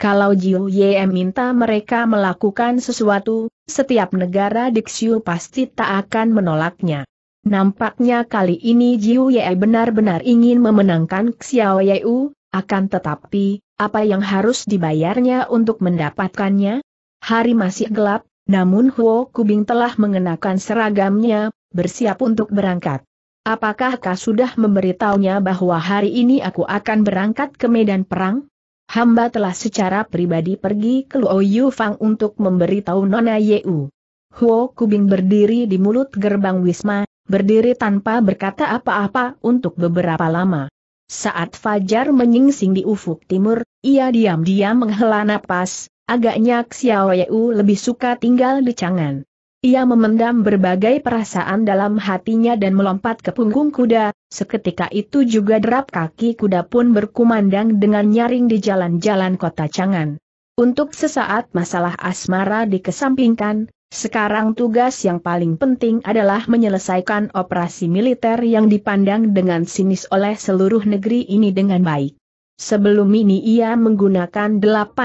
Kalau Jiu Ye minta mereka melakukan sesuatu, setiap negara Dixiu pasti tak akan menolaknya. Nampaknya kali ini Jiu Ye benar-benar ingin memenangkan Xiao Yeu, akan tetapi, apa yang harus dibayarnya untuk mendapatkannya? Hari masih gelap, namun Huo Kubing telah mengenakan seragamnya, bersiap untuk berangkat. Apakah kau sudah memberitahunya bahwa hari ini aku akan berangkat ke medan perang? Hamba telah secara pribadi pergi ke Luo Fang untuk memberitahu Nona Yeu. Huo Kubing berdiri di mulut gerbang Wisma, berdiri tanpa berkata apa-apa untuk beberapa lama. Saat Fajar menyingsing di ufuk timur, ia diam-diam menghela napas, agaknya Xiao Yu lebih suka tinggal di Chang'an. Ia memendam berbagai perasaan dalam hatinya dan melompat ke punggung kuda, seketika itu juga derap kaki kuda pun berkumandang dengan nyaring di jalan-jalan kota Chang'an. Untuk sesaat masalah asmara dikesampingkan, sekarang tugas yang paling penting adalah menyelesaikan operasi militer yang dipandang dengan sinis oleh seluruh negeri ini dengan baik. Sebelum ini ia menggunakan 800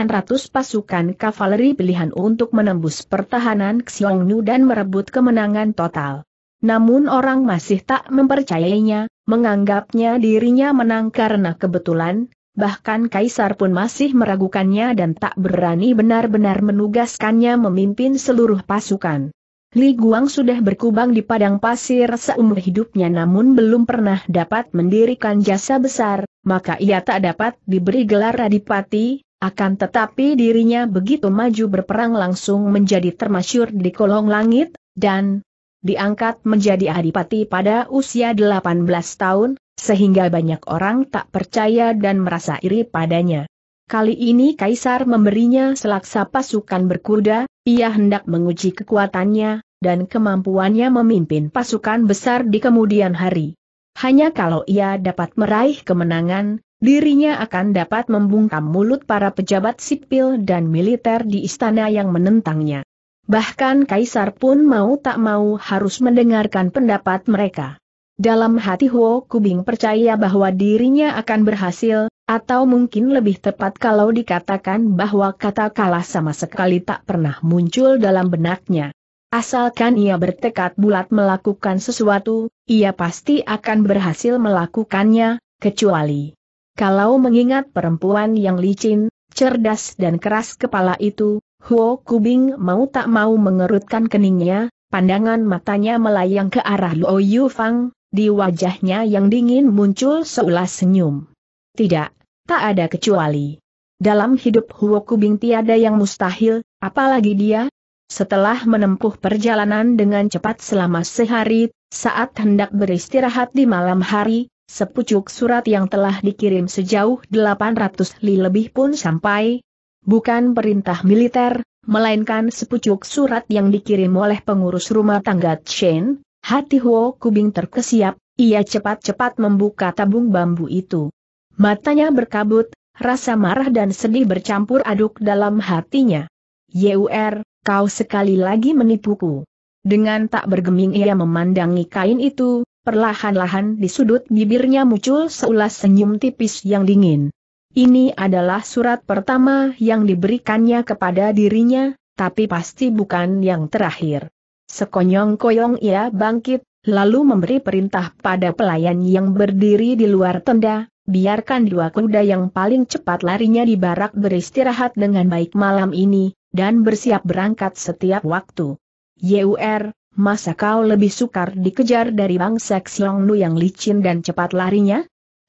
pasukan kavaleri pilihan untuk menembus pertahanan Xiongnu dan merebut kemenangan total. Namun orang masih tak mempercayainya, menganggapnya dirinya menang karena kebetulan, bahkan Kaisar pun masih meragukannya dan tak berani benar-benar menugaskannya memimpin seluruh pasukan. Li Guang sudah berkubang di padang pasir seumur hidupnya namun belum pernah dapat mendirikan jasa besar, maka ia tak dapat diberi gelar radipati. akan tetapi dirinya begitu maju berperang langsung menjadi termasyur di kolong langit, dan, diangkat menjadi adipati pada usia 18 tahun, sehingga banyak orang tak percaya dan merasa iri padanya. Kali ini Kaisar memberinya selaksa pasukan berkuda, ia hendak menguji kekuatannya, dan kemampuannya memimpin pasukan besar di kemudian hari. Hanya kalau ia dapat meraih kemenangan, dirinya akan dapat membungkam mulut para pejabat sipil dan militer di istana yang menentangnya. Bahkan Kaisar pun mau tak mau harus mendengarkan pendapat mereka. Dalam hati Huo Kubing percaya bahwa dirinya akan berhasil, atau mungkin lebih tepat kalau dikatakan bahwa kata kalah sama sekali tak pernah muncul dalam benaknya. Asalkan ia bertekad bulat melakukan sesuatu, ia pasti akan berhasil melakukannya, kecuali kalau mengingat perempuan yang licin, cerdas dan keras kepala itu, Huo Kubing mau tak mau mengerutkan keningnya, pandangan matanya melayang ke arah Luo Yufang, di wajahnya yang dingin muncul seulas senyum. Tidak, tak ada kecuali. Dalam hidup Huo Kubing tiada yang mustahil, apalagi dia. Setelah menempuh perjalanan dengan cepat selama sehari, saat hendak beristirahat di malam hari, sepucuk surat yang telah dikirim sejauh 800 li lebih pun sampai, bukan perintah militer, melainkan sepucuk surat yang dikirim oleh pengurus rumah tangga Chen, hati Huo Kubing terkesiap, ia cepat-cepat membuka tabung bambu itu. Matanya berkabut, rasa marah dan sedih bercampur aduk dalam hatinya. Yur, er, kau sekali lagi menipuku. Dengan tak bergeming ia memandangi kain itu, perlahan-lahan di sudut bibirnya muncul seulas senyum tipis yang dingin. Ini adalah surat pertama yang diberikannya kepada dirinya, tapi pasti bukan yang terakhir. Sekonyong-koyong ia bangkit, lalu memberi perintah pada pelayan yang berdiri di luar tenda, biarkan dua kuda yang paling cepat larinya di barak beristirahat dengan baik malam ini, dan bersiap berangkat setiap waktu. Yur, masa kau lebih sukar dikejar dari Bang Xiongnu yang licin dan cepat larinya?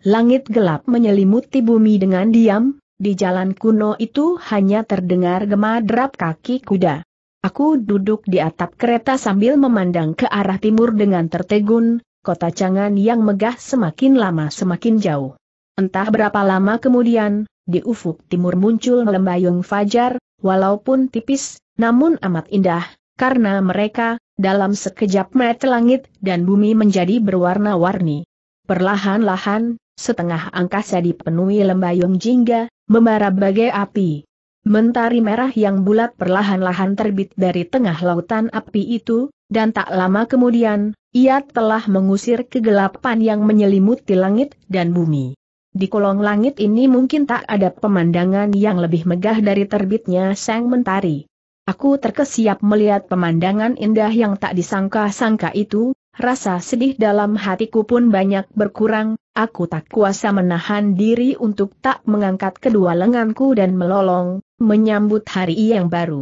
Langit gelap menyelimuti bumi dengan diam, di jalan kuno itu hanya terdengar derap kaki kuda. Aku duduk di atap kereta sambil memandang ke arah timur dengan tertegun, kota Cangan yang megah semakin lama semakin jauh. Entah berapa lama kemudian, di ufuk timur muncul lembayung fajar, walaupun tipis, namun amat indah, karena mereka, dalam sekejap mata langit dan bumi menjadi berwarna-warni. Perlahan-lahan, Setengah angkasa dipenuhi lembayung jingga, membara bagai api. Mentari merah yang bulat perlahan-lahan terbit dari tengah lautan api itu, dan tak lama kemudian, ia telah mengusir kegelapan yang menyelimuti langit dan bumi. Di kolong langit ini mungkin tak ada pemandangan yang lebih megah dari terbitnya sang mentari. Aku terkesiap melihat pemandangan indah yang tak disangka-sangka itu, rasa sedih dalam hatiku pun banyak berkurang, aku tak kuasa menahan diri untuk tak mengangkat kedua lenganku dan melolong, menyambut hari yang baru.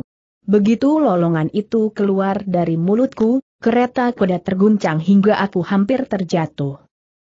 Begitu lolongan itu keluar dari mulutku, kereta kuda terguncang hingga aku hampir terjatuh.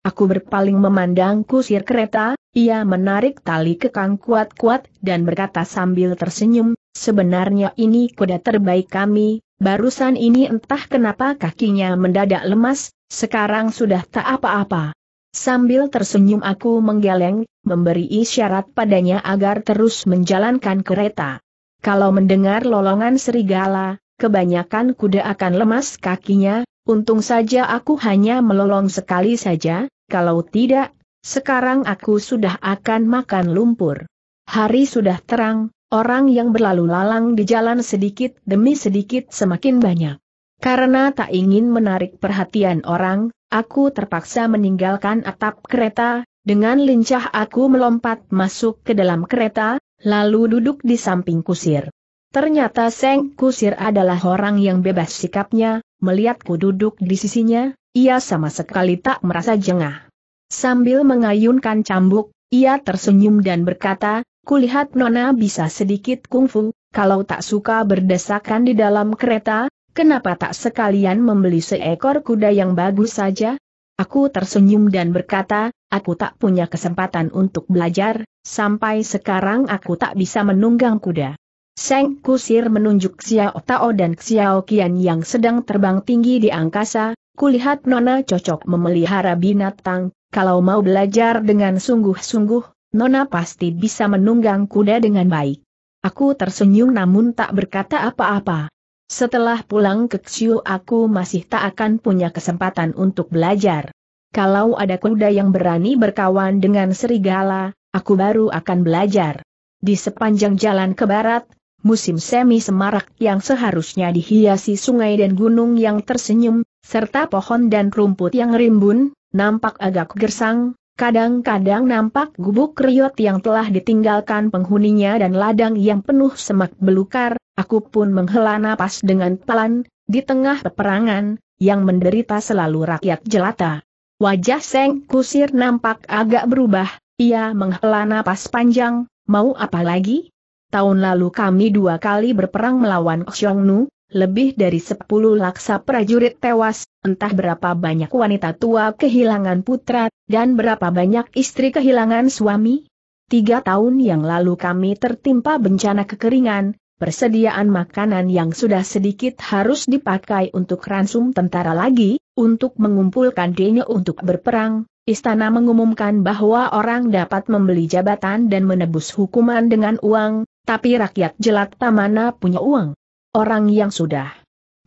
Aku berpaling memandang kusir kereta, ia menarik tali kekang kuat-kuat dan berkata sambil tersenyum, sebenarnya ini kuda terbaik kami, Barusan ini entah kenapa kakinya mendadak lemas, sekarang sudah tak apa-apa. Sambil tersenyum aku menggeleng, memberi isyarat padanya agar terus menjalankan kereta. Kalau mendengar lolongan serigala, kebanyakan kuda akan lemas kakinya, untung saja aku hanya melolong sekali saja, kalau tidak, sekarang aku sudah akan makan lumpur. Hari sudah terang, Orang yang berlalu lalang di jalan sedikit demi sedikit semakin banyak. Karena tak ingin menarik perhatian orang, aku terpaksa meninggalkan atap kereta, dengan lincah aku melompat masuk ke dalam kereta, lalu duduk di samping kusir. Ternyata Seng Kusir adalah orang yang bebas sikapnya, melihatku duduk di sisinya, ia sama sekali tak merasa jengah. Sambil mengayunkan cambuk, ia tersenyum dan berkata, Kulihat Nona bisa sedikit kungfu, kalau tak suka berdesakan di dalam kereta, kenapa tak sekalian membeli seekor kuda yang bagus saja? Aku tersenyum dan berkata, aku tak punya kesempatan untuk belajar, sampai sekarang aku tak bisa menunggang kuda. Seng Kusir menunjuk Xiao Tao dan Xiao Qian yang sedang terbang tinggi di angkasa, kulihat Nona cocok memelihara binatang, kalau mau belajar dengan sungguh-sungguh, Nona pasti bisa menunggang kuda dengan baik. Aku tersenyum namun tak berkata apa-apa. Setelah pulang ke Xiu aku masih tak akan punya kesempatan untuk belajar. Kalau ada kuda yang berani berkawan dengan serigala, aku baru akan belajar. Di sepanjang jalan ke barat, musim semi semarak yang seharusnya dihiasi sungai dan gunung yang tersenyum, serta pohon dan rumput yang rimbun, nampak agak gersang, Kadang-kadang nampak gubuk riot yang telah ditinggalkan penghuninya dan ladang yang penuh semak belukar, aku pun menghela napas dengan pelan, di tengah peperangan, yang menderita selalu rakyat jelata. Wajah Seng Kusir nampak agak berubah, ia menghela napas panjang, mau apa lagi? Tahun lalu kami dua kali berperang melawan Xiongnu, lebih dari sepuluh laksa prajurit tewas, entah berapa banyak wanita tua kehilangan putra, dan berapa banyak istri kehilangan suami. Tiga tahun yang lalu kami tertimpa bencana kekeringan, persediaan makanan yang sudah sedikit harus dipakai untuk ransum tentara lagi, untuk mengumpulkan denya untuk berperang, istana mengumumkan bahwa orang dapat membeli jabatan dan menebus hukuman dengan uang, tapi rakyat jelata mana punya uang orang yang sudah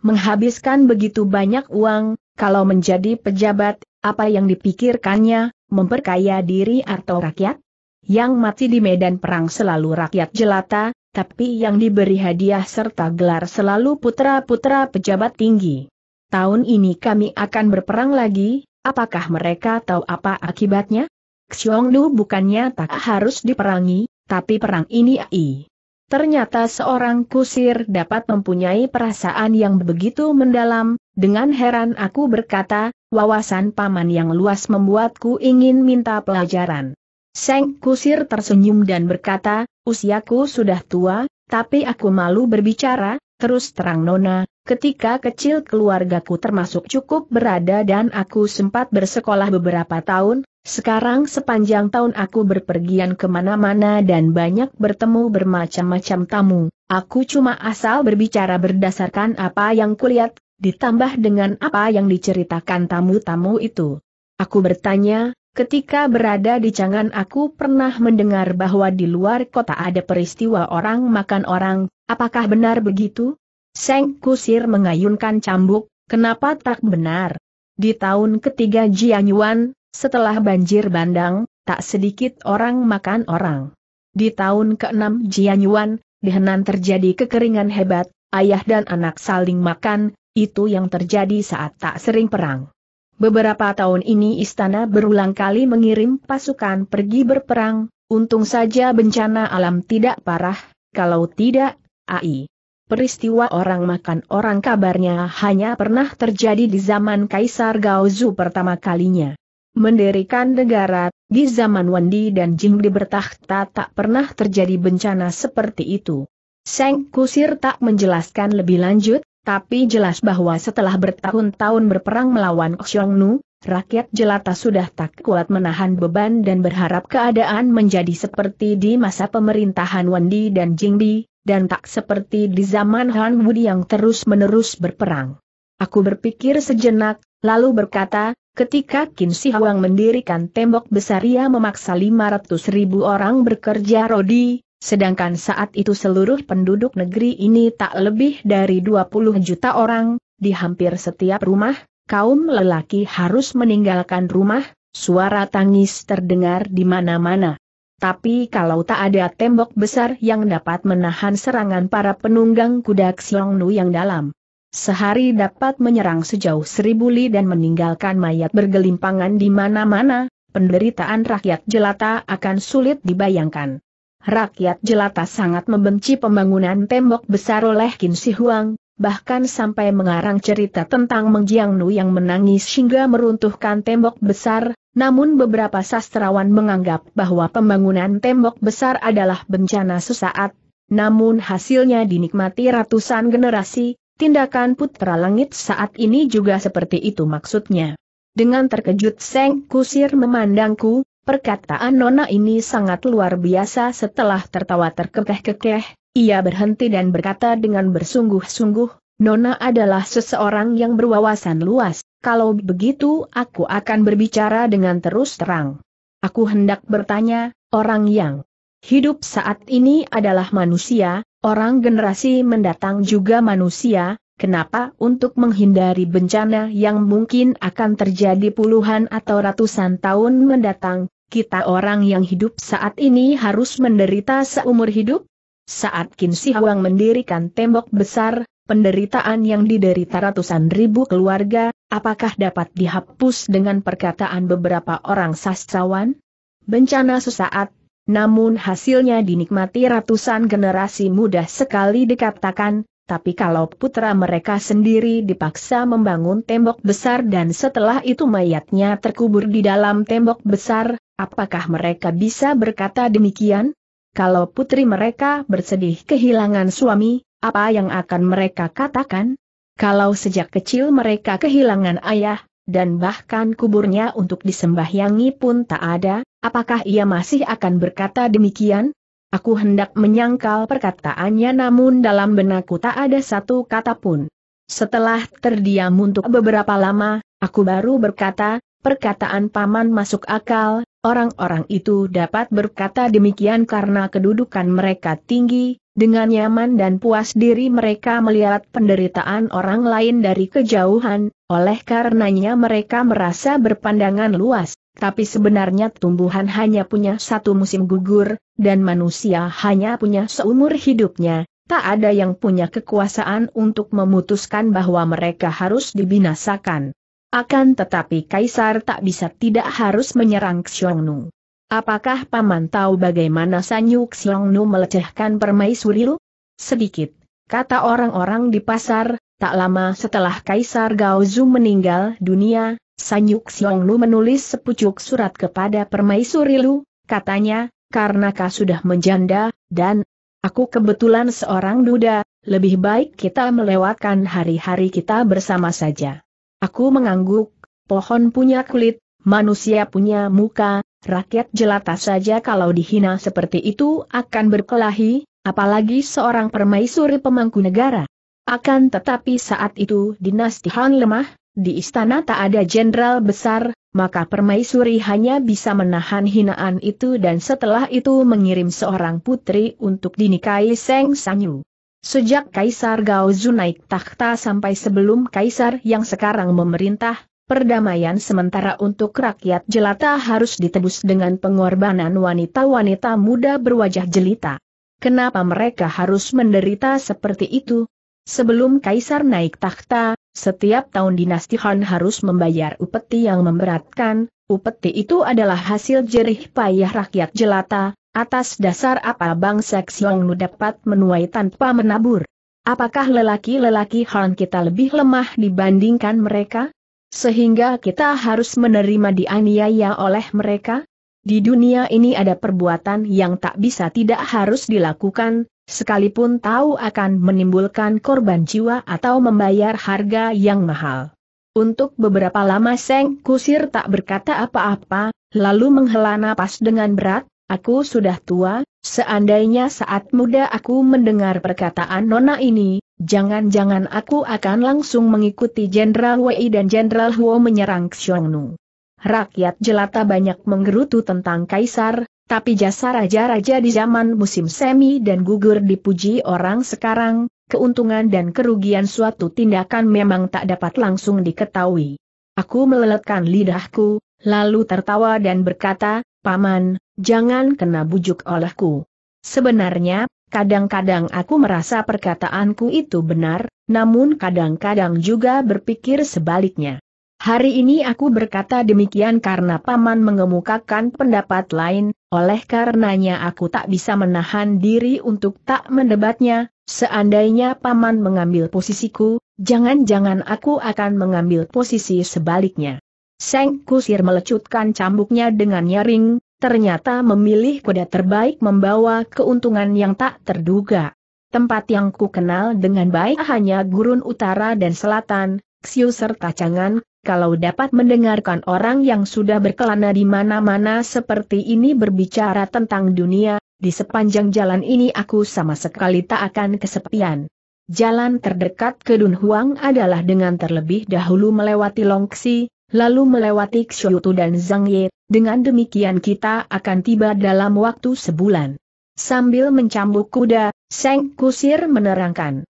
menghabiskan begitu banyak uang, kalau menjadi pejabat, apa yang dipikirkannya, memperkaya diri atau rakyat? Yang mati di medan perang selalu rakyat jelata, tapi yang diberi hadiah serta gelar selalu putra-putra pejabat tinggi. Tahun ini kami akan berperang lagi, apakah mereka tahu apa akibatnya? Xiongnu bukannya tak harus diperangi, tapi perang ini ai Ternyata seorang kusir dapat mempunyai perasaan yang begitu mendalam, dengan heran aku berkata, wawasan paman yang luas membuatku ingin minta pelajaran. Seng kusir tersenyum dan berkata, usiaku sudah tua, tapi aku malu berbicara, terus terang nona, ketika kecil keluargaku termasuk cukup berada dan aku sempat bersekolah beberapa tahun, sekarang sepanjang tahun aku berpergian kemana-mana dan banyak bertemu bermacam-macam tamu, aku cuma asal berbicara berdasarkan apa yang kulihat, ditambah dengan apa yang diceritakan tamu-tamu itu. Aku bertanya, ketika berada di Cangan aku pernah mendengar bahwa di luar kota ada peristiwa orang makan orang, apakah benar begitu? Seng Kusir mengayunkan cambuk, kenapa tak benar? Di tahun ketiga Jianyuan, setelah banjir bandang, tak sedikit orang makan orang. Di tahun ke-6 Jianyuan, di Henan terjadi kekeringan hebat, ayah dan anak saling makan, itu yang terjadi saat tak sering perang. Beberapa tahun ini istana berulang kali mengirim pasukan pergi berperang, untung saja bencana alam tidak parah, kalau tidak, AI. Peristiwa orang makan orang kabarnya hanya pernah terjadi di zaman Kaisar Gaozu pertama kalinya mendirikan negara, di zaman Wendi dan Jingdi bertakhta tak pernah terjadi bencana seperti itu. Seng Kusir tak menjelaskan lebih lanjut, tapi jelas bahwa setelah bertahun-tahun berperang melawan Xiongnu, rakyat jelata sudah tak kuat menahan beban dan berharap keadaan menjadi seperti di masa pemerintahan Wendi dan Jingdi, dan tak seperti di zaman Han Wudi yang terus-menerus berperang. Aku berpikir sejenak, lalu berkata, Ketika Qin Shi Huang mendirikan tembok besar ia memaksa 500 ribu orang bekerja rodi, sedangkan saat itu seluruh penduduk negeri ini tak lebih dari 20 juta orang, di hampir setiap rumah, kaum lelaki harus meninggalkan rumah, suara tangis terdengar di mana-mana. Tapi kalau tak ada tembok besar yang dapat menahan serangan para penunggang kuda Xiongnu yang dalam, Sehari dapat menyerang sejauh seribu li dan meninggalkan mayat bergelimpangan di mana-mana, penderitaan rakyat jelata akan sulit dibayangkan. Rakyat jelata sangat membenci pembangunan tembok besar oleh Qin Shi Huang, bahkan sampai mengarang cerita tentang Meng Jiangnu yang menangis hingga meruntuhkan tembok besar, namun beberapa sastrawan menganggap bahwa pembangunan tembok besar adalah bencana sesaat, namun hasilnya dinikmati ratusan generasi, Tindakan putra langit saat ini juga seperti itu maksudnya. Dengan terkejut Seng Kusir memandangku, perkataan Nona ini sangat luar biasa setelah tertawa terkekeh-kekeh, ia berhenti dan berkata dengan bersungguh-sungguh, Nona adalah seseorang yang berwawasan luas, kalau begitu aku akan berbicara dengan terus terang. Aku hendak bertanya, orang yang hidup saat ini adalah manusia, Orang generasi mendatang juga manusia, kenapa untuk menghindari bencana yang mungkin akan terjadi puluhan atau ratusan tahun mendatang, kita orang yang hidup saat ini harus menderita seumur hidup? Saat Qin Shi Huang mendirikan tembok besar, penderitaan yang diderita ratusan ribu keluarga, apakah dapat dihapus dengan perkataan beberapa orang sastrawan? Bencana sesaat namun hasilnya dinikmati ratusan generasi mudah sekali dikatakan, tapi kalau putra mereka sendiri dipaksa membangun tembok besar dan setelah itu mayatnya terkubur di dalam tembok besar, apakah mereka bisa berkata demikian? Kalau putri mereka bersedih kehilangan suami, apa yang akan mereka katakan? Kalau sejak kecil mereka kehilangan ayah, dan bahkan kuburnya untuk disembahyangi pun tak ada, Apakah ia masih akan berkata demikian? Aku hendak menyangkal perkataannya namun dalam benakku tak ada satu kata pun. Setelah terdiam untuk beberapa lama, aku baru berkata, perkataan paman masuk akal, orang-orang itu dapat berkata demikian karena kedudukan mereka tinggi, dengan nyaman dan puas diri mereka melihat penderitaan orang lain dari kejauhan, oleh karenanya mereka merasa berpandangan luas, tapi sebenarnya tumbuhan hanya punya satu musim gugur, dan manusia hanya punya seumur hidupnya, tak ada yang punya kekuasaan untuk memutuskan bahwa mereka harus dibinasakan. Akan tetapi Kaisar tak bisa tidak harus menyerang Xiongnu. Apakah paman tahu bagaimana Sanyuk Xiong melecehkan permaisuri lu? Sedikit, kata orang-orang di pasar, tak lama setelah Kaisar Gaozu meninggal dunia, Sanyuk Xiong menulis sepucuk surat kepada permaisuri lu, katanya, karena kau sudah menjanda, dan aku kebetulan seorang duda, lebih baik kita melewatkan hari-hari kita bersama saja. Aku mengangguk, pohon punya kulit, manusia punya muka, Rakyat jelata saja kalau dihina seperti itu akan berkelahi, apalagi seorang permaisuri pemangku negara. Akan tetapi saat itu dinasti Han lemah, di istana tak ada jenderal besar, maka permaisuri hanya bisa menahan hinaan itu dan setelah itu mengirim seorang putri untuk dinikahi Seng Sanyu. Sejak Kaisar Gao Zu naik takhta sampai sebelum Kaisar yang sekarang memerintah, Perdamaian sementara untuk rakyat jelata harus ditebus dengan pengorbanan wanita-wanita muda berwajah jelita. Kenapa mereka harus menderita seperti itu? Sebelum kaisar naik takhta, setiap tahun dinasti Han harus membayar upeti yang memberatkan. Upeti itu adalah hasil jerih payah rakyat jelata, atas dasar apa bangsa Xiongnu dapat menuai tanpa menabur. Apakah lelaki-lelaki Han kita lebih lemah dibandingkan mereka? Sehingga kita harus menerima dianiaya oleh mereka? Di dunia ini ada perbuatan yang tak bisa tidak harus dilakukan, sekalipun tahu akan menimbulkan korban jiwa atau membayar harga yang mahal. Untuk beberapa lama Seng Kusir tak berkata apa-apa, lalu menghela napas dengan berat, aku sudah tua, seandainya saat muda aku mendengar perkataan Nona ini, Jangan-jangan aku akan langsung mengikuti Jenderal Wei dan Jenderal Huo menyerang Xiongnu. Rakyat jelata banyak menggerutu tentang kaisar, tapi jasa raja-raja di zaman musim semi dan gugur dipuji orang sekarang, keuntungan dan kerugian suatu tindakan memang tak dapat langsung diketahui. Aku meleletkan lidahku, lalu tertawa dan berkata, Paman, jangan kena bujuk olehku. Sebenarnya, Kadang-kadang aku merasa perkataanku itu benar, namun kadang-kadang juga berpikir sebaliknya. Hari ini aku berkata demikian karena Paman mengemukakan pendapat lain, oleh karenanya aku tak bisa menahan diri untuk tak mendebatnya, seandainya Paman mengambil posisiku, jangan-jangan aku akan mengambil posisi sebaliknya. Seng Kusir melecutkan cambuknya dengan nyaring, ternyata memilih kuda terbaik membawa keuntungan yang tak terduga. Tempat yang ku kenal dengan baik hanya gurun utara dan selatan, Xiu serta Cangan, kalau dapat mendengarkan orang yang sudah berkelana di mana-mana seperti ini berbicara tentang dunia, di sepanjang jalan ini aku sama sekali tak akan kesepian. Jalan terdekat ke Dunhuang adalah dengan terlebih dahulu melewati Longxi, lalu melewati Xiutu dan Zhang Ye, dengan demikian kita akan tiba dalam waktu sebulan. Sambil mencambuk kuda, Seng Kusir menerangkan.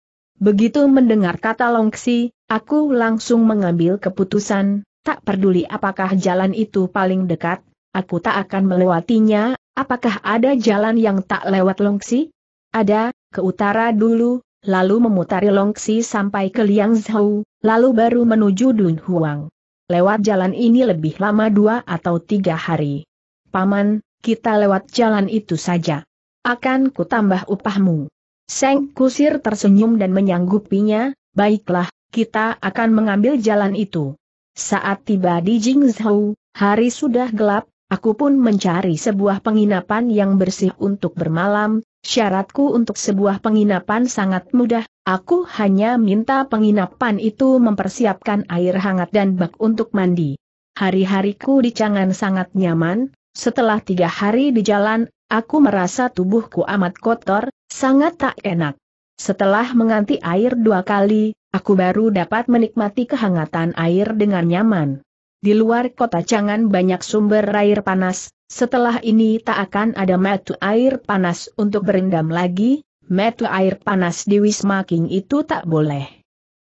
Begitu mendengar kata Longxi, aku langsung mengambil keputusan, tak peduli apakah jalan itu paling dekat, aku tak akan melewatinya, apakah ada jalan yang tak lewat Longxi? Ada, ke utara dulu, lalu memutari Longxi sampai ke Liang Zhou, lalu baru menuju Dunhuang lewat jalan ini lebih lama dua atau tiga hari. Paman, kita lewat jalan itu saja. Akan kutambah upahmu. Seng Kusir tersenyum dan menyanggupinya, baiklah, kita akan mengambil jalan itu. Saat tiba di Jingzhou, hari sudah gelap, aku pun mencari sebuah penginapan yang bersih untuk bermalam, syaratku untuk sebuah penginapan sangat mudah, Aku hanya minta penginapan itu mempersiapkan air hangat dan bak untuk mandi. Hari-hariku di Cangan sangat nyaman, setelah tiga hari di jalan, aku merasa tubuhku amat kotor, sangat tak enak. Setelah menganti air dua kali, aku baru dapat menikmati kehangatan air dengan nyaman. Di luar kota Cangan banyak sumber air panas, setelah ini tak akan ada matu air panas untuk berendam lagi, metu air panas di Wisma King itu tak boleh.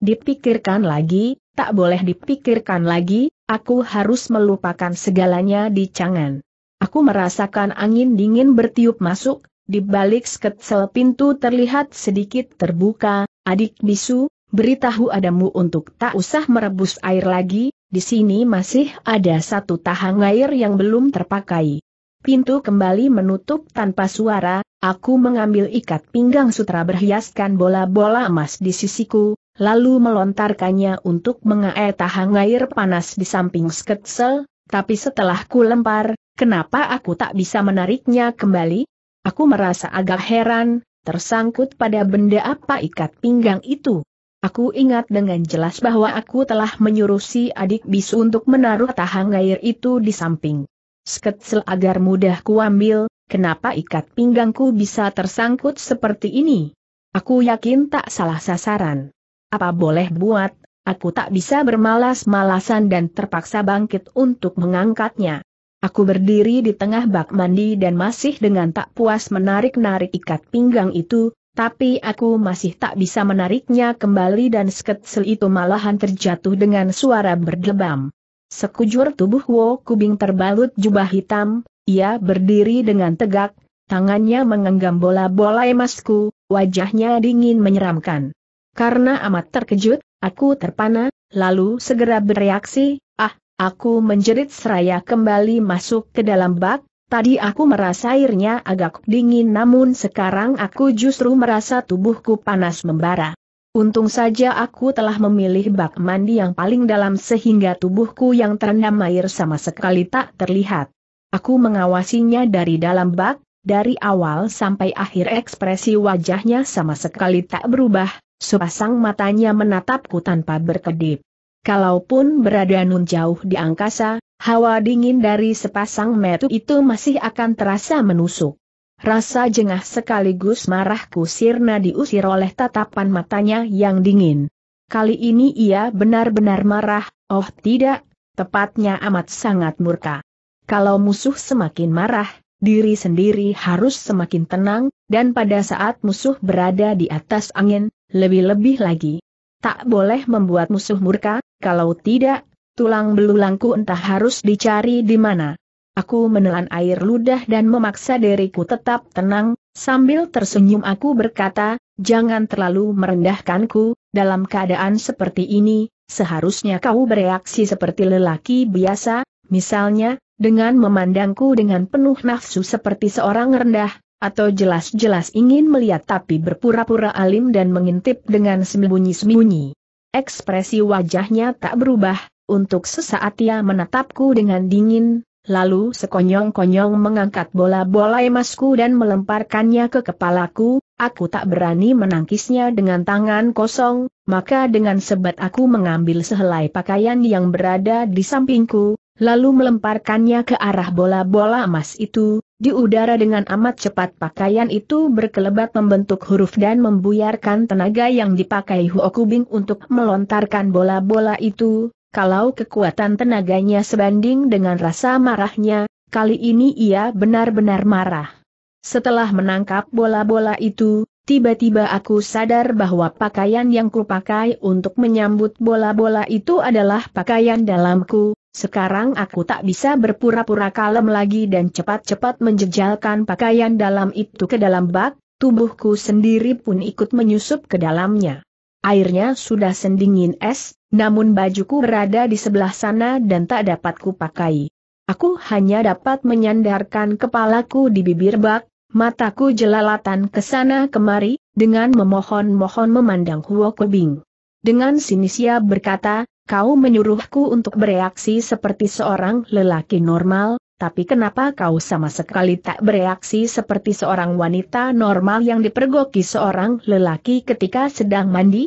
Dipikirkan lagi, tak boleh dipikirkan lagi, aku harus melupakan segalanya di cangan. Aku merasakan angin dingin bertiup masuk, di balik sketsel pintu terlihat sedikit terbuka, adik bisu, beritahu adamu untuk tak usah merebus air lagi, di sini masih ada satu tahang air yang belum terpakai. Pintu kembali menutup tanpa suara, Aku mengambil ikat pinggang sutra berhiaskan bola-bola emas di sisiku, lalu melontarkannya untuk mengaet tahang air panas di samping sketsel, tapi setelah ku lempar, kenapa aku tak bisa menariknya kembali? Aku merasa agak heran, tersangkut pada benda apa ikat pinggang itu. Aku ingat dengan jelas bahwa aku telah menyuruh si adik bisu untuk menaruh tahang air itu di samping. Sketsel agar mudah kuambil, Kenapa ikat pinggangku bisa tersangkut seperti ini? Aku yakin tak salah sasaran. Apa boleh buat, aku tak bisa bermalas-malasan dan terpaksa bangkit untuk mengangkatnya. Aku berdiri di tengah bak mandi dan masih dengan tak puas menarik-narik ikat pinggang itu, tapi aku masih tak bisa menariknya kembali dan sketsel itu malahan terjatuh dengan suara berdebam. Sekujur tubuh Wo Kubing terbalut jubah hitam, ia berdiri dengan tegak, tangannya mengenggam bola-bola emasku, wajahnya dingin menyeramkan. Karena amat terkejut, aku terpana, lalu segera bereaksi, ah, aku menjerit seraya kembali masuk ke dalam bak, tadi aku merasa airnya agak dingin namun sekarang aku justru merasa tubuhku panas membara. Untung saja aku telah memilih bak mandi yang paling dalam sehingga tubuhku yang terendam air sama sekali tak terlihat. Aku mengawasinya dari dalam bak, dari awal sampai akhir ekspresi wajahnya sama sekali tak berubah, sepasang matanya menatapku tanpa berkedip. Kalaupun berada nun jauh di angkasa, hawa dingin dari sepasang metu itu masih akan terasa menusuk. Rasa jengah sekaligus marahku sirna diusir oleh tatapan matanya yang dingin. Kali ini ia benar-benar marah, oh tidak, tepatnya amat sangat murka. Kalau musuh semakin marah, diri sendiri harus semakin tenang, dan pada saat musuh berada di atas angin, lebih-lebih lagi. Tak boleh membuat musuh murka, kalau tidak, tulang belulangku entah harus dicari di mana. Aku menelan air ludah dan memaksa diriku tetap tenang, sambil tersenyum aku berkata, jangan terlalu merendahkanku, dalam keadaan seperti ini, seharusnya kau bereaksi seperti lelaki biasa, misalnya, dengan memandangku dengan penuh nafsu seperti seorang rendah, atau jelas-jelas ingin melihat tapi berpura-pura alim dan mengintip dengan sembunyi-sembunyi. Ekspresi wajahnya tak berubah, untuk sesaat ia menatapku dengan dingin, lalu sekonyong-konyong mengangkat bola-bola emasku dan melemparkannya ke kepalaku, aku tak berani menangkisnya dengan tangan kosong, maka dengan sebat aku mengambil sehelai pakaian yang berada di sampingku, lalu melemparkannya ke arah bola-bola emas itu, di udara dengan amat cepat pakaian itu berkelebat membentuk huruf dan membuyarkan tenaga yang dipakai Huokubing untuk melontarkan bola-bola itu, kalau kekuatan tenaganya sebanding dengan rasa marahnya, kali ini ia benar-benar marah. Setelah menangkap bola-bola itu, tiba-tiba aku sadar bahwa pakaian yang kupakai untuk menyambut bola-bola itu adalah pakaian dalamku, sekarang aku tak bisa berpura-pura kalem lagi dan cepat-cepat menjejalkan pakaian dalam itu ke dalam bak, tubuhku sendiri pun ikut menyusup ke dalamnya. Airnya sudah sendingin es, namun bajuku berada di sebelah sana dan tak dapat kupakai. Aku hanya dapat menyandarkan kepalaku di bibir bak, mataku jelalatan ke sana kemari, dengan memohon-mohon memandang Huo Kebing. Dengan sinisia berkata, Kau menyuruhku untuk bereaksi seperti seorang lelaki normal, tapi kenapa kau sama sekali tak bereaksi seperti seorang wanita normal yang dipergoki seorang lelaki ketika sedang mandi?